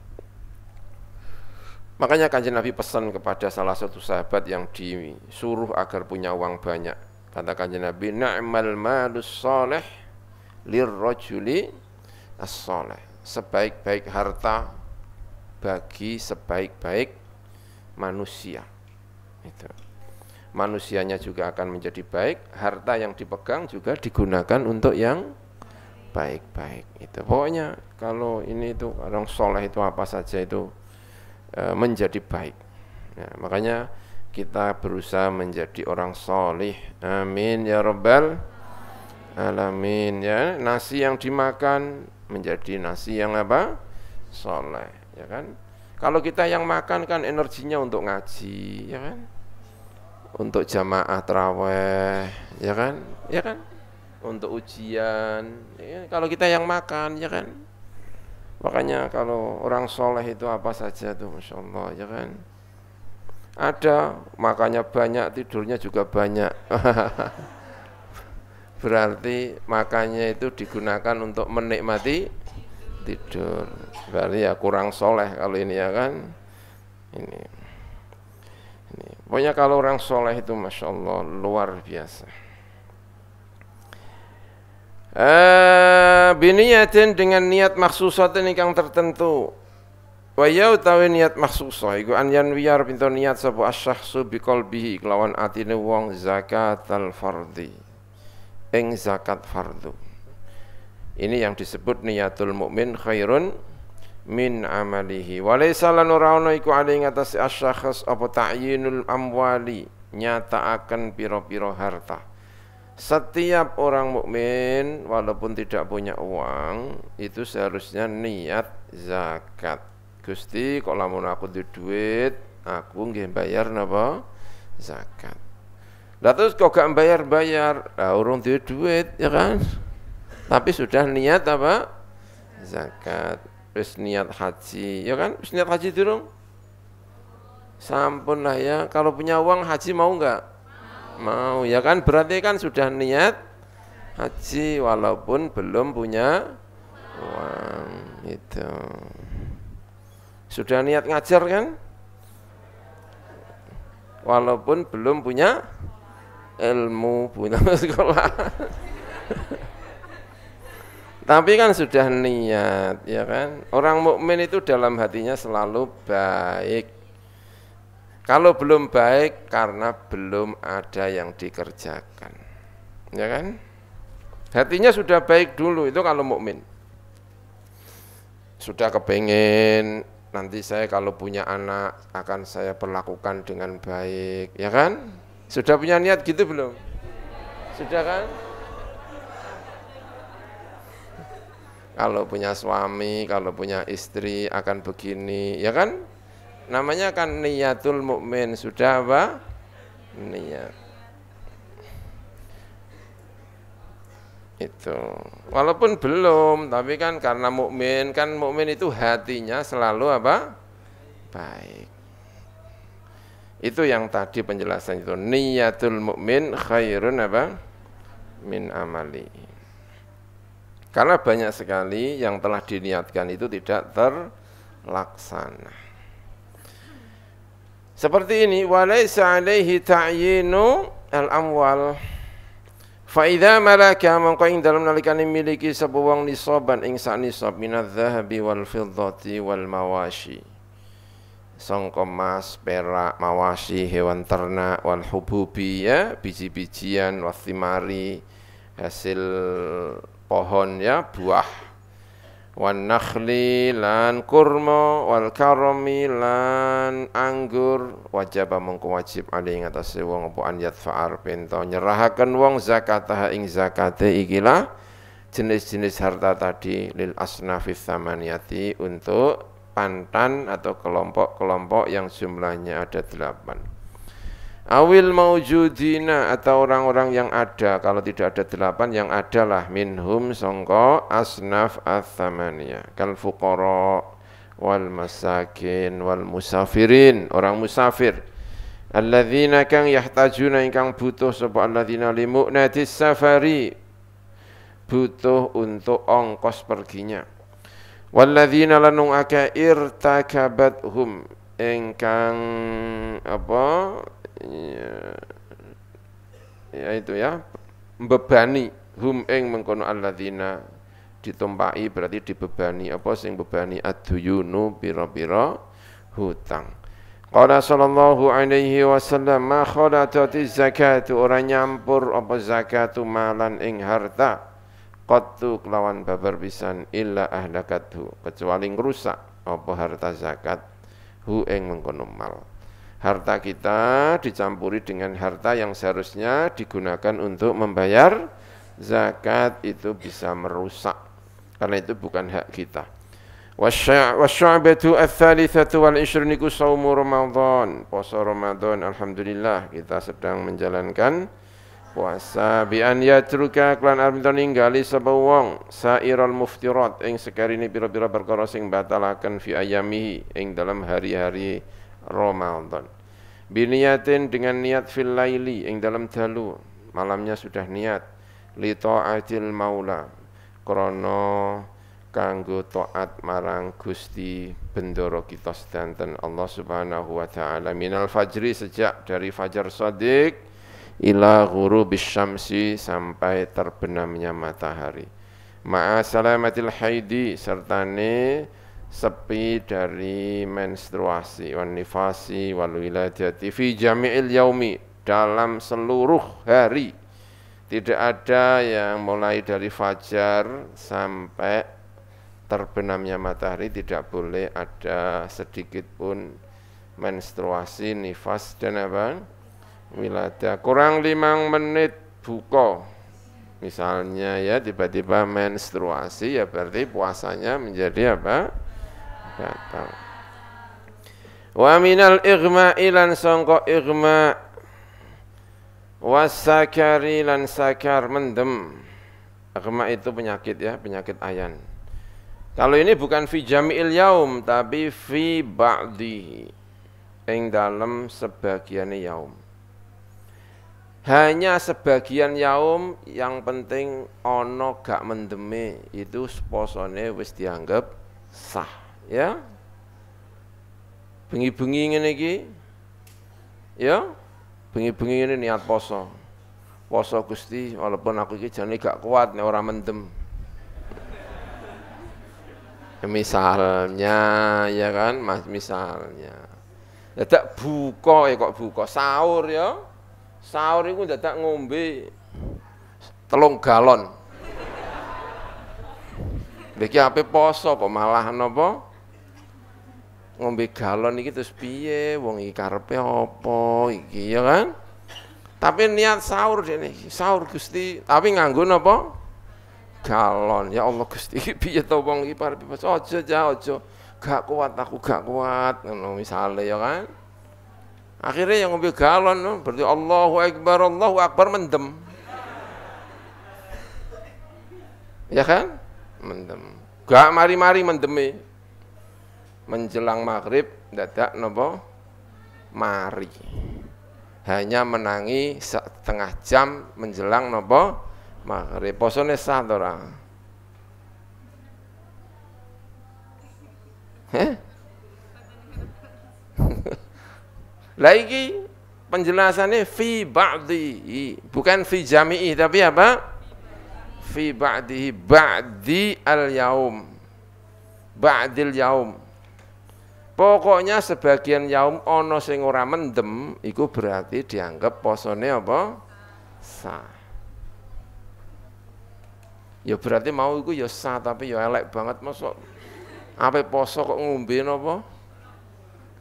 Makanya kanjeng Nabi pesan kepada salah satu sahabat yang disuruh agar punya uang banyak. Kata kanjeng Nabi, "Na'mal malus soleh lirrojuli as-soleh sebaik-baik harta bagi sebaik-baik manusia itu manusianya juga akan menjadi baik harta yang dipegang juga digunakan untuk yang baik-baik itu pokoknya kalau ini itu orang soleh itu apa saja itu e, menjadi baik ya, makanya kita berusaha menjadi orang soleh amin ya robbal alamin ya nasi yang dimakan menjadi nasi yang apa soleh ya kan kalau kita yang makan kan energinya untuk ngaji ya kan untuk jamaah traweh ya kan ya kan untuk ujian ya, kan? kalau kita yang makan ya kan makanya kalau orang soleh itu apa saja tuh masya Allah ya kan ada makanya banyak tidurnya juga banyak berarti makanya itu digunakan untuk menikmati tidur berarti ya kurang soleh kalau ini ya kan ini, ini. pokoknya kalau orang soleh itu masya Allah luar biasa eh biniyatin dengan niat ini yang tertentu Wa ya utawi niat maksusa iku an wiyar pinto niat sapa asyahsu biqalbihi kelawan atine wong al fardhi ing zakat fardu. Ini yang disebut niatul mukmin khairun min amalihi. Walaysa lan ora ana iku ali ing atas asyakhs apa ta'yinul amwali akan piro-piro harta. Setiap orang mukmin walaupun tidak punya uang itu seharusnya niat zakat. Gusti kok lamun aku di duit, aku nggih bayar napa? Zakat. Lah terus kok gak bayar-bayar? Lah urung duit duit ya kan? Tapi sudah niat apa? Zakat. Terus niat haji, ya kan? Terus niat haji durung? Sampun lah ya, kalau punya uang haji mau nggak? Mau. mau. ya kan? Berarti kan sudah niat haji walaupun belum punya uang itu. Sudah niat ngajar kan? Walaupun belum punya ilmu punya sekolah tapi kan sudah niat ya kan orang mukmin itu dalam hatinya selalu baik kalau belum baik karena belum ada yang dikerjakan ya kan hatinya sudah baik dulu itu kalau mukmin sudah kepengen nanti saya kalau punya anak akan saya perlakukan dengan baik ya kan sudah punya niat gitu belum? Sudah kan? Kalau punya suami, kalau punya istri akan begini, ya kan? Namanya kan niatul mukmin sudah apa? Niat. itu walaupun belum tapi kan karena mukmin kan mukmin itu hatinya selalu apa baik itu yang tadi penjelasan itu. Niyatul mukmin khairun apa? Min amali. Karena banyak sekali yang telah diniatkan itu tidak terlaksana. Seperti ini, walaisa alaihi ta'yinu al-amwal. Fa idza malaka mangko ing dalam nalikane miliki sapa wong nisaban ing sak nisab minadh zahabi wal fiddati wal mawashi songko emas, perak, mawasi, hewan ternak, wal hububi ya, biji-bijian, wasimari, hasil pohon ya, buah. Wan nakhli lan kurma wal karami lan anggur wajib mengko wajib ada ing atas wong apa an yadfa'ar pinto nyerahaken wong zakataha ing zakate ikilah jenis-jenis harta tadi lil asnafis samaniyati untuk pantan atau kelompok-kelompok yang jumlahnya ada delapan. Awil maujudina atau orang-orang yang ada, kalau tidak ada delapan yang adalah minhum songko asnaf athamania kal fuqara wal masakin wal musafirin orang musafir alladzina kang yahtajuna ingkang butuh sapa alladzina limu'natis safari butuh untuk ongkos perginya walladzina lanung aka hum engkang apa ya, ya itu ya bebani hum eng mengkono alladzina ditumpai berarti dibebani apa sing bebani aduyunu pira-pira hutang Qala sallallahu alaihi wasallam ma khalatati zakatu orang nyampur apa zakatu malan ing harta qattu kelawan babar pisan illa ahdakathu kecuali ngrusak apa harta zakat hu ing mengkono mal harta kita dicampuri dengan harta yang seharusnya digunakan untuk membayar zakat itu bisa merusak karena itu bukan hak kita wasya'batu ats-tsalitsatu wal ishriniku saumu Ramadan poso Ramadan Alhamdulillah kita sedang menjalankan puasa bi an yatruka klan arminto ninggali sapa wong sairal muftirat ing sekarine pira-pira perkara sing batalaken fi ayamihi ing dalam hari-hari Ramadan biniyatin dengan niat fil laili ing dalam dalu malamnya sudah niat li taatil maula krono kanggo taat marang Gusti Bendoro kita sedanten Allah Subhanahu wa taala minal fajri sejak dari fajar sadiq ila ghurubis syamsi sampai terbenamnya matahari ma'a salamatil haidi sertane sepi dari menstruasi wan nifasi wal wiladati fi jami'il yaumi dalam seluruh hari tidak ada yang mulai dari fajar sampai terbenamnya matahari tidak boleh ada sedikit pun menstruasi nifas dan apa wilada kurang limang menit buka misalnya ya tiba-tiba menstruasi ya berarti puasanya menjadi apa batal wa minal igma ilan songko igma wasakari lan sakar mendem igma itu penyakit ya penyakit ayan kalau ini bukan fi jami'il yaum tapi fi ba'dihi ing dalam sebagiannya yaum hanya sebagian yaum yang penting ono gak mendeme itu sposone wis dianggap sah ya bengi-bengi ini iki ya bengi-bengi ini niat poso poso Gusti walaupun aku iki jane gak kuat nih orang mendem ya, misalnya ya kan mas misalnya tidak buka ya kok buka sahur ya Sahur itu tidak ngombe telung galon. begini ape poso kok malah nopo Ngombe galon iki terus piye? Wong iki karepe apa iki ya kan? Tapi niat sahur dene, sahur Gusti, tapi nganggo nopo Galon. Ya Allah Gusti, iki piye to wong iki ojo aja aja. Gak kuat aku, gak kuat ngono misale ya kan? Akhirnya yang ngambil galon, oh, berarti Allahu Akbar, Allahu Akbar mendem. Ya kan? Mendem. Gak mari-mari mendemi. Menjelang maghrib, dadak nopo mari. Hanya menangi setengah jam menjelang nopo maghrib. Posone sah tora. Heh? Lagi penjelasannya fi ba'dihi, bukan fi jami'i tapi apa? Fi ba'dihi, ba'di al-yaum. Ba'dil yaum. Pokoknya sebagian yaum ono sing ora mendem iku berarti dianggap posone apa? Sah. Ya berarti mau iku ya sah tapi ya elek banget masuk. Apa poso kok ngombe napa?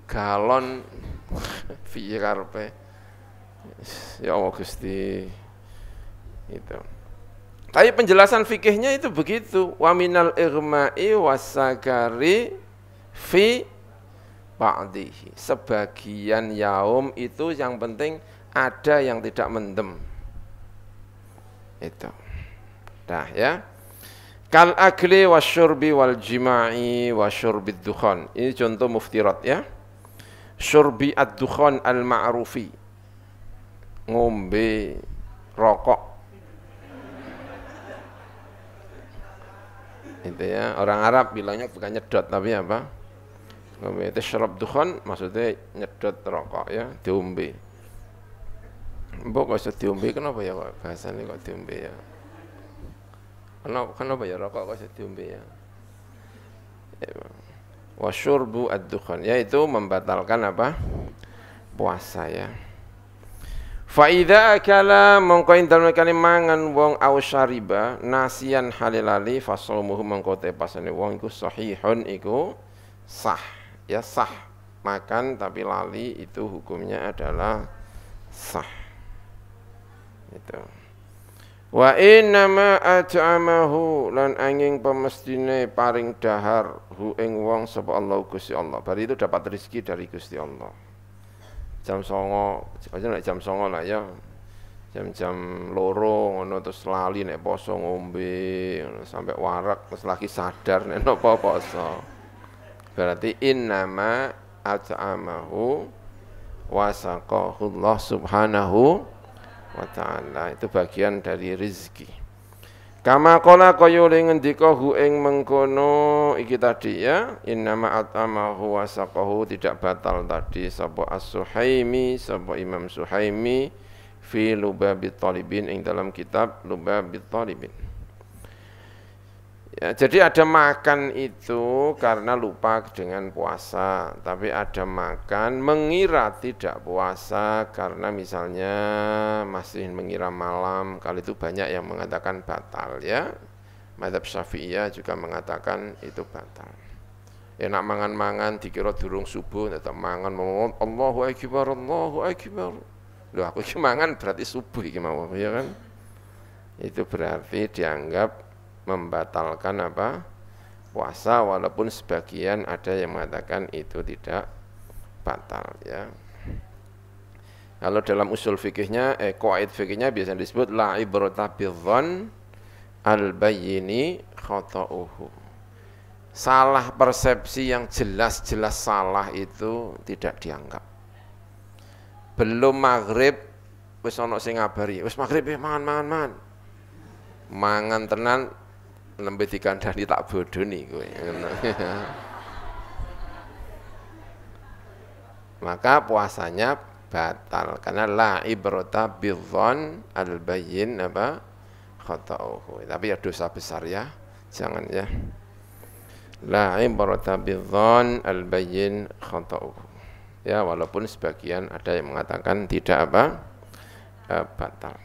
Galon piye karepe ya Allah Gusti itu tapi penjelasan fikihnya itu begitu minal irma'i wasagari fi ba'dihi sebagian yaum itu yang penting ada yang tidak mendem itu dah ya kal akli wasyurbi wal jima'i wasyurbid dukhan ini contoh muftirat ya syurbi ad-dukhan al-ma'rufi ngombe rokok itu ya orang Arab bilangnya bukan nyedot tapi apa ngombe itu syurab dukhan maksudnya nyedot rokok ya diombe Mbok kok usah diombe kenapa ya kok bahasanya kok diombe ya kenapa, kenapa ya rokok kok usah diombe ya, ya wasyurbu ad-dukhan yaitu membatalkan apa puasa ya idza akala mongko ing dalem mangan wong au syariba nasian halilali fasumuhu mongko te pasane wong iku sahihun iku sah ya sah makan tapi lali itu hukumnya adalah sah itu Wa inna ma at'amahu lan angin pemestine paring dahar hu ing wong sapa Allah Gusti Allah. Bari itu dapat rezeki dari Gusti Allah. Jam 09.00, aja nek jam 09.00 lah ya. Jam-jam loro ngono terus lali nek poso ngombe sampai warak terus lagi sadar nek napa poso. Berarti inna ma at'amahu wasaqahu Allah subhanahu wa ta'ala itu bagian dari rizki kama kola kaya ngendika ing mengkono iki tadi ya innama at'amahu wa tidak batal tadi sapa as-suhaimi sapa imam suhaimi fi lubabit talibin ing dalam kitab lubabit talibin Ya, jadi ada makan itu karena lupa dengan puasa, tapi ada makan mengira tidak puasa karena misalnya masih mengira malam, kali itu banyak yang mengatakan batal ya. Madhab Syafi'iyah juga mengatakan itu batal. Enak ya, mangan-mangan dikira durung subuh tetap mangan Allahu akbar Allahu akbar. Loh aku cuma mangan berarti subuh gimana? ya kan? Itu berarti dianggap membatalkan apa puasa walaupun sebagian ada yang mengatakan itu tidak batal ya kalau dalam usul fikihnya eh kuaid fikihnya biasanya disebut la ibrota bidhon al bayyini khata'uhu salah persepsi yang jelas-jelas salah itu tidak dianggap belum maghrib wis ana sing ngabari wis maghrib ya mangan mangan mangan mangan tenan nembe dikandani tak bodoni kowe maka puasanya batal karena la ibrota bidhon al apa khata'uhu tapi ya dosa besar ya jangan ya la ibrota bidhon al khata'uhu ya walaupun sebagian ada yang mengatakan tidak apa eh, batal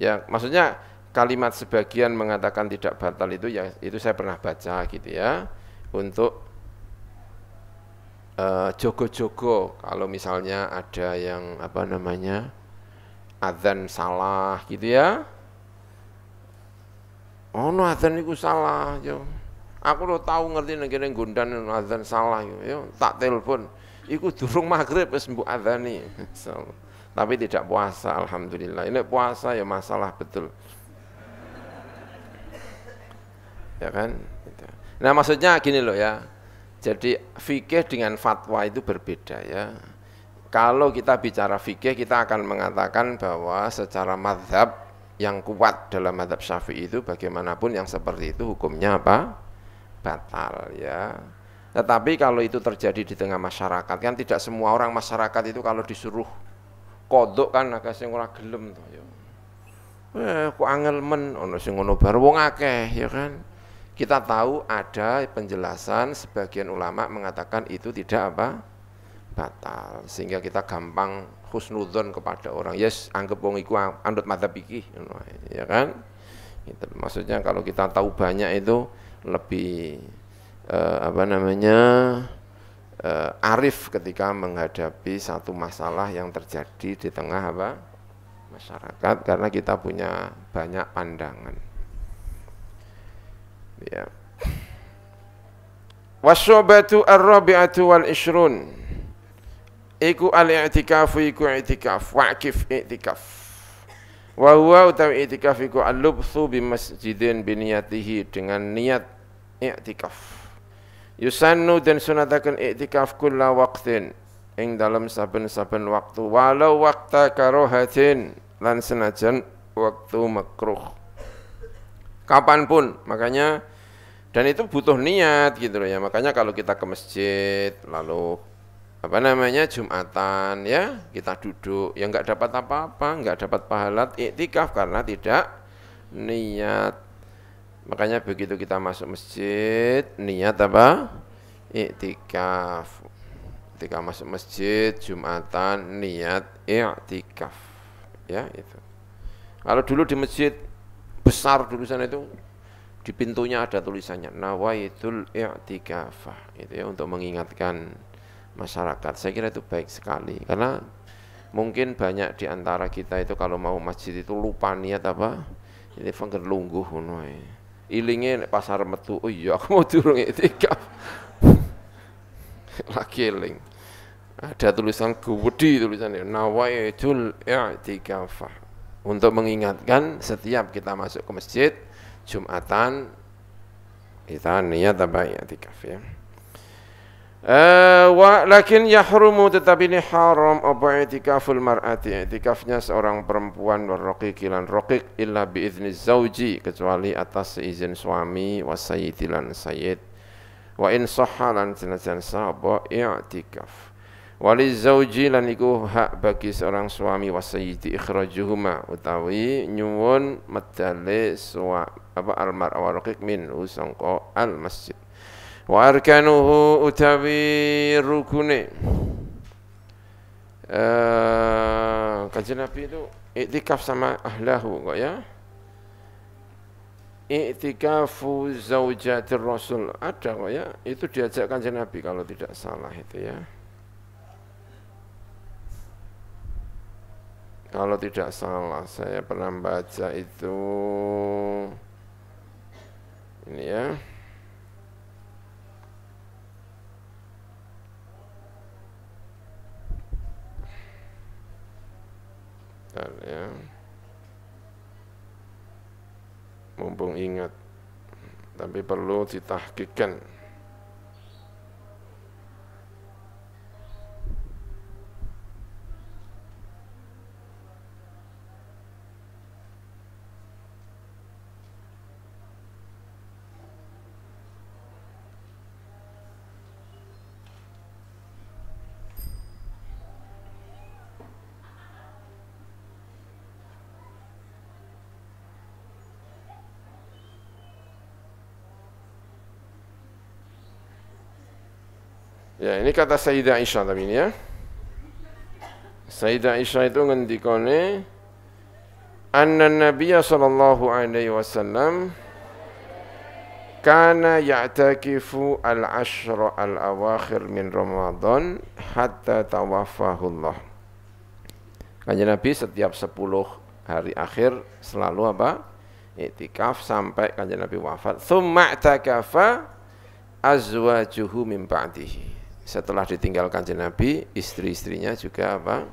ya maksudnya kalimat sebagian mengatakan tidak batal itu ya itu saya pernah baca gitu ya untuk eh, jogo-jogo uh, kalau misalnya ada yang apa namanya adzan salah gitu ya oh no adzan itu salah yo aku lo tahu ngerti negara gundan adzan salah yo, yo tak telepon iku durung maghrib wis mbok adzani tapi tidak puasa alhamdulillah ini puasa ya masalah betul ya kan gitu. nah maksudnya gini loh ya jadi fikih dengan fatwa itu berbeda ya kalau kita bicara fikih kita akan mengatakan bahwa secara madhab yang kuat dalam madhab syafi'i itu bagaimanapun yang seperti itu hukumnya apa batal ya tetapi kalau itu terjadi di tengah masyarakat kan tidak semua orang masyarakat itu kalau disuruh kodok kan agak sing ora gelem to ya. Eh, ku angel men ono sing ngono bar wong akeh ya kan. Kita tahu ada penjelasan sebagian ulama mengatakan itu tidak apa? batal sehingga kita gampang husnudzon kepada orang. Yes, anggap wong iku andut mata pikih ya kan? Itu maksudnya kalau kita tahu banyak itu lebih eh, apa namanya? eh, arif ketika menghadapi satu masalah yang terjadi di tengah apa? masyarakat karena kita punya banyak pandangan. Ya. Wasyobatu ar-rabi'atu wal ishrun. Iku al-i'tikafu iku i'tikaf, wa'kif i'tikaf. Wa huwa utawi i'tikaf iku al-lubthu bi masjidin biniyatihi dengan niat i'tikaf. Yusannu dan sunatakan i'tikaf kulla waktin ing dalam saben-saben waktu walau waktu karohatin lan senajan waktu makruh kapanpun. Makanya dan itu butuh niat gitu loh ya. Makanya kalau kita ke masjid lalu apa namanya Jumatan ya kita duduk ya nggak dapat apa-apa nggak dapat pahala iktikaf karena tidak niat makanya begitu kita masuk masjid niat apa iktikaf ketika masuk masjid Jumatan niat iktikaf ya itu kalau dulu di masjid besar dulu sana itu di pintunya ada tulisannya nawaitul i'tikafah itu ya untuk mengingatkan masyarakat saya kira itu baik sekali karena mungkin banyak di antara kita itu kalau mau masjid itu lupa niat apa ini fengger lungguh ilingin pasar metu oh iya aku mau turun i'tikaf lagi ling ada tulisan gede tulisannya nawaitul i'tikafah untuk mengingatkan setiap kita masuk ke masjid Jumatan kita niat apa tikaf ya. Eh, wa lakin yahrumu tetapi ini haram apa i'tikaful mar'ati i'tikafnya seorang perempuan warroki kilan rokik illa biizni zauji kecuali atas izin suami wasayyidilan sayyid wa in sahha lan senajan sah i'tikaf wali zauji lan iku hak bagi seorang suami wasayyidi ikhrajuhuma utawi nyuwun medale suwa apa almar awalakik min usangko al masjid wa arkanuhu utawi rukune eh kajian Nabi itu iktikaf sama ahlahu kok ya iktikafu zaujatir rasul ada kok ya itu diajak kanjeng Nabi kalau tidak salah itu ya kalau tidak salah saya pernah baca itu ini ya Bentar ya mumpung ingat tapi perlu ditahkikan Ya, ini kata Sayyidah Aisyah tapi ini ya. Sayyidah Aisyah itu ngendikone anna Nabiya sallallahu alaihi wasallam kana ya'takifu al-ashra al-awakhir min Ramadan hatta tawaffahullah. Kanjeng Nabi setiap 10 hari akhir selalu apa? Iktikaf sampai kanjeng Nabi wafat. Tsumma takafa azwajuhu min ba'dihi setelah ditinggalkan Nabi, istri-istrinya juga apa?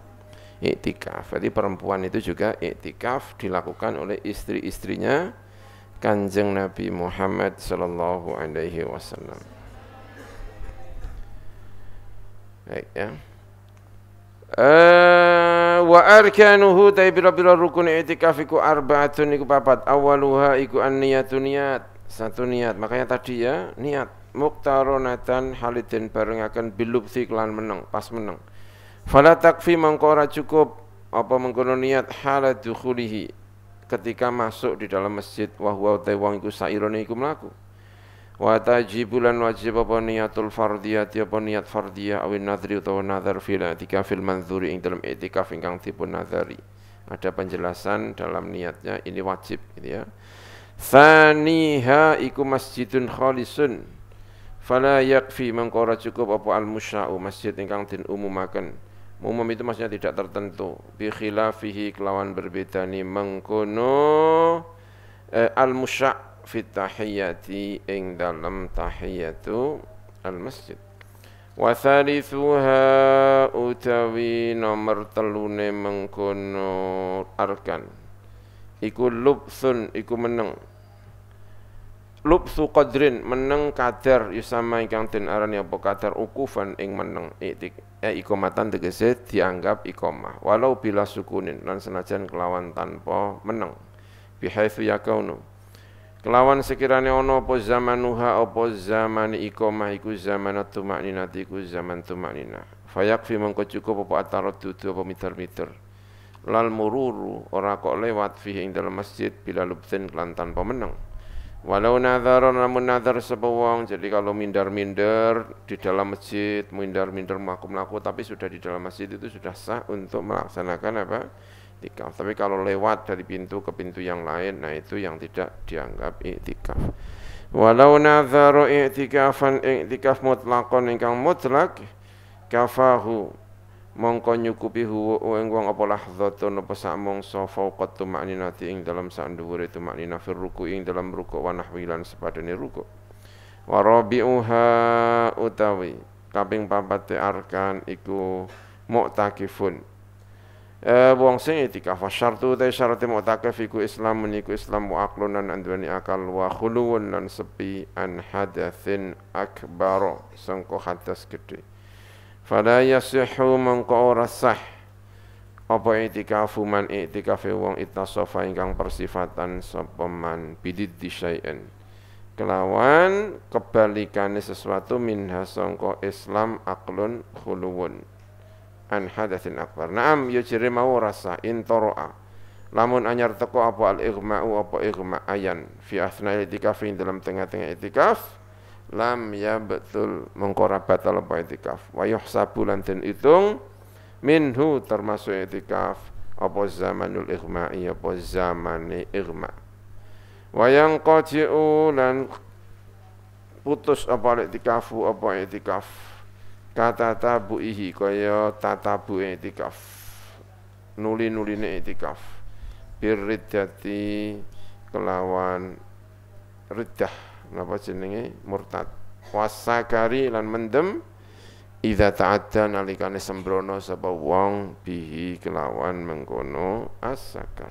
Iktikaf. Jadi perempuan itu juga iktikaf dilakukan oleh istri-istrinya Kanjeng Nabi Muhammad sallallahu alaihi wasallam. Baik ya. Eh, wa arkanuhu taibirabira rukun i'tikafiku arba'atun iku papat awaluha iku an niyatu satu niat makanya tadi ya niat muktaronatan halidin bareng bilub bilubsi klan meneng pas meneng fala takfi mengkora cukup apa mengkono niat halat dukhulihi ketika masuk di dalam masjid wa huwa wong iku sairone iku mlaku wa tajibulan wajib apa niatul fardiyah apa niat fardiyah awin nadri utawa nazar fil itikaf fil manzuri ing dalam itikaf ingkang dipun nazari ada penjelasan dalam niatnya ini wajib gitu ya Saniha iku masjidun khalisun Fala yakfi mengkora cukup apa al musya'u masjid ingkang din makan Umum itu maksudnya tidak tertentu. Bi khilafihi kelawan berbeda ni mengkono eh, al musya' fit tahiyyati ing dalam tahiyyatu al masjid. Wa thalithuha utawi nomor telune mengkono arkan. Iku lubsun iku meneng lubsu qadrin meneng kadar yusama ingkang den arani apa kadar ukufan ing meneng itik e eh, ikomatan tegese dianggap ikomah walau bila sukunin lan senajan kelawan tanpa meneng bihaifu yakaunu kelawan sekiranya ono apa zamanuha apa zaman ikomah iku zaman tumakninati iku zaman fayak fayakfi mengko cukup apa ataraddudu apa mitar-mitar lal mururu ora kok lewat fi ing dalam masjid bila lubten kelantan pemenang Walau nazar namun nazar sebawang jadi kalau minder-minder di dalam masjid, minder-minder melaku-melaku tapi sudah di dalam masjid itu sudah sah untuk melaksanakan apa? Tika. Tapi kalau lewat dari pintu ke pintu yang lain, nah itu yang tidak dianggap i'tikaf. Walau nazaru i'tikafan i'tikaf mutlakon ingkang mutlak kafahu mongko nyukupi huwa ueng wong apa lahdzatun napa sak mongso fauqat tumaninati ing dalam sak dhuwure tumanina fir ruku ing dalam ruku wa nahwi lan sepadane ruku wa rabi'uha utawi kaping papat arkan iku muktakifun e, wong sing itikaf syartu ta syarat muktakif iku islam meniku islam wa aqlunan akal wa khuluwun lan sepi an hadatsin akbar sangko hadas gedhe fala yasihu mengko ora sah apa i'tikafu man i'tikafe wong itnasafa ingkang persifatan sopaman bidid disyai'en kelawan kebalikannya sesuatu min hasongko Islam aklun khuluwun an hadatsin akbar na'am yajri mau rasa intoroa lamun anyar teko apa al-ighma'u apa ighma ayan fi asna itikafi dalam tengah-tengah itikaf lam ya betul mengkora batal apa itikaf wa yuhsabu lan den itung minhu termasuk itikaf apa zamanul ighma'i apa zamane ighma wa yang lan putus apa itikafu apa itikaf kata ihi kaya tatabu itikaf nuli-nuline itikaf birridati kelawan riddah napa jenenge murtad wasakari lan mendem Idza ta'adda nalikane sembrono sapa wong bihi kelawan mengkono asakar.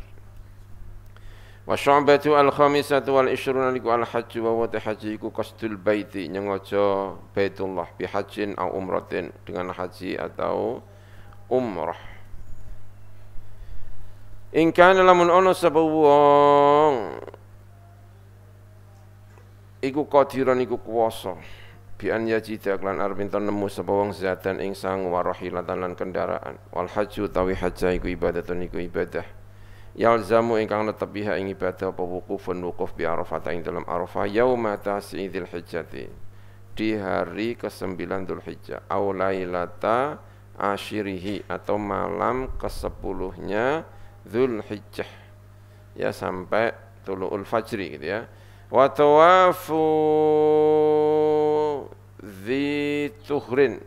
Wa syu'batu al-khamisatu wal ishruna liku al-hajj wa wa haji qasdul baiti nyengojo Baitullah bi hajjin au umratin dengan haji atau umrah. In kana lamun ono sapa wong iku qadiran iku kuwasa bian an yajida klan arpinta nemu sapa wong zatan ing sang warahilatan lan kendaraan wal hajju tawi hajja iku ibadatun iku ibadah yalzamu ingkang netepiha ing ibadah apa wukufun wukuf bi arafata ing dalam arafah yauma tasidil hijjati di hari ke-9 Dzulhijjah au lailata asyirihi atau malam ke-10-nya Dzulhijjah ya sampai tuluul fajri gitu ya Watawafu di tuhrin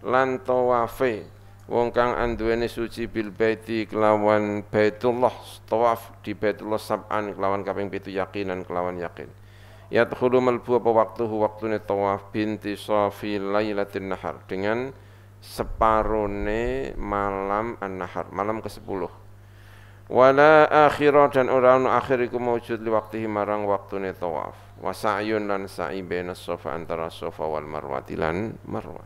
lan tawafe wong kang anduweni suci bil baiti kelawan Baitullah tawaf di Baitullah sab'an kelawan kaping pitu yakinan kelawan yakin tukhulu malbu apa waktu? waktune tawaf binti safi lailatin nahar dengan separone malam an-nahar malam ke-10 wala akhirat dan orang akhir iku mawujud li waktihi marang waktune tawaf wa sa'yun lan sa'i baina sofa antara sofa wal marwati lan marwah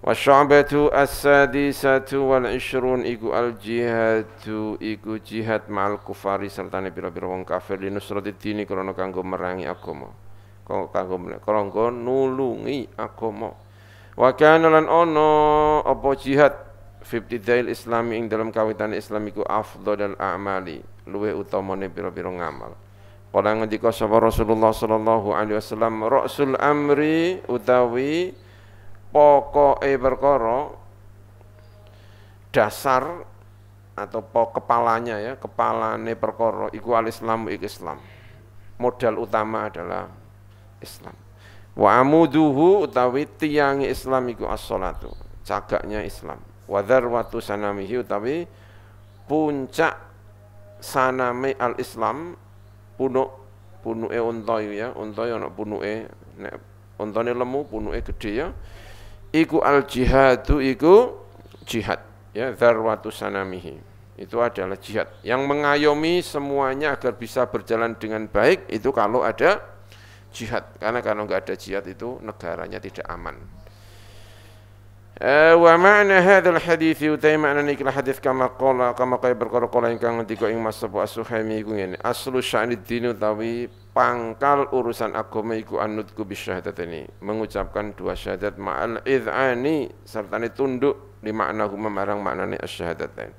wa syu'batu as-sadisatu wal ishrun iku al jihadu iku jihad ma'al kufari serta ni pira-pira wong kafir li nusrati dini krana kanggo merangi agama kanggo nulungi agama wa kana lan ono apa jihad Fibtidail islami ing dalam kawitan Islamiku afdo dan a'mali luweh utamane pira-pira ngamal. Kala ngendika sapa Rasulullah sallallahu alaihi wasallam rasul amri utawi pokoe perkara dasar atau po kepalanya ya kepalane perkara iku al Islam iku Islam modal utama adalah Islam wa amuduhu utawi tiangi Islam iku as-salatu cagaknya Islam wadhar watu sanamihi utawi puncak saname al Islam punuk punuke unta ya unta ya ana punuke nek untane lemu punuke gede ya iku al jihadu iku jihad ya watu sanamihi itu adalah jihad yang mengayomi semuanya agar bisa berjalan dengan baik itu kalau ada jihad karena kalau nggak ada jihad itu negaranya tidak aman ومعنى هذا الحديث utai makna ni kala hadis kama qala kama kaya berkara kala ingkang ngendika ing Mas Sapa as iku ngene aslu sya'ni din utawi pangkal urusan agama iku anutku bisyahadatani mengucapkan dua syahadat ma'al idzani serta tunduk di makna huma marang maknane asyhadatain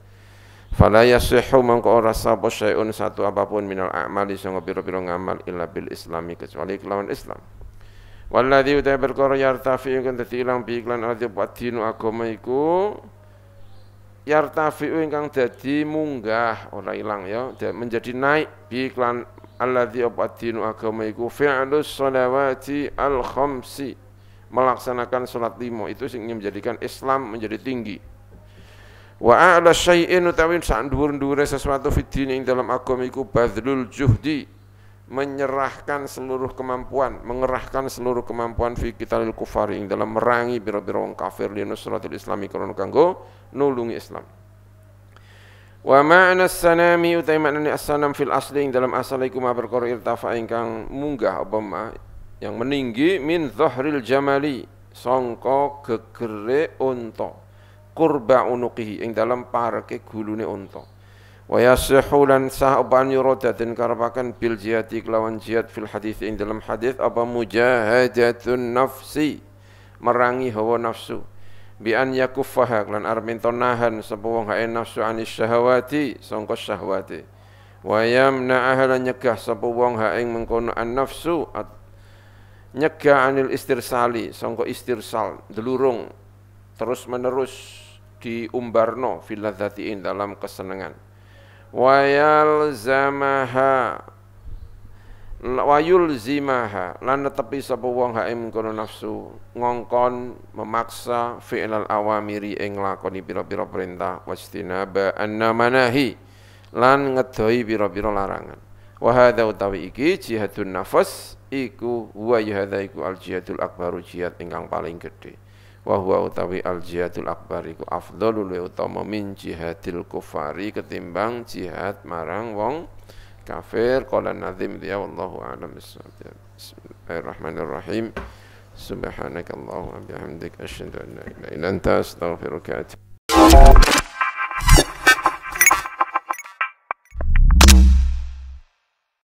fala yasihu mangko ora sapa syai'un satu apapun minal a'mali sanga pira-pira ngamal illa bil islami kecuali kelawan Islam Walladhi utai berkoro yartafi kan tadi ilang biiklan iklan buat dinu agama iku yartafi kan tadi munggah orang ilang ya menjadi naik biiklan iklan buat dinu agama iku fi'lus salawati al khamsi melaksanakan salat lima itu sing menjadikan Islam menjadi tinggi wa a'la syai'in utawin sa'an dhuwur-dhuwure sesuatu fid yang dalam agama iku badlul juhdi menyerahkan seluruh kemampuan, mengerahkan seluruh kemampuan fi lil kufari ing dalam merangi biro-biro wong kafir li nusratil islami krono kanggo nulungi Islam. Wa ma'na sanami utai maknane as-sanam fil asli ing dalam asalikum abarqor irtafa ingkang munggah apa ma yang meninggi min dhahril jamali sangka gegere unta qurba unuqihi ing dalam parke gulune unta Wa yasihu lan sah an dan bil jihati kelawan jihad fil hadis ing dalam hadis apa mujahadatun nafsi merangi hawa nafsu bi an yakuffaha lan arminto nahan sapa wong hae nafsu anis syahwati sangka syahwati wa yamna ahlan nyegah sapa wong hae mengkono an nafsu at nyegah anil istirsali sangka istirsal delurung terus menerus diumbarno fil ladzati dalam kesenangan wayalzamaha zimaha, lan tetapi sapa wong ha ing nafsu ngongkon memaksa fi'lal awamiri ing lakoni pira-pira perintah wastinaba annamanahi lan ngedoi pira-pira larangan wa hadza utawi iki jihadun nafas iku wa yahadza iku al jihadul akbaru jihad ingkang paling gedhe wa huwa utawi al jihadul akbar iku wa utama min jihadil kufari ketimbang jihad marang wong kafir qala nazim ya wallahu a'lam ya, bismillahirrahmanirrahim subhanakallahumma bihamdika asyhadu an la ilaha illa anta astaghfiruka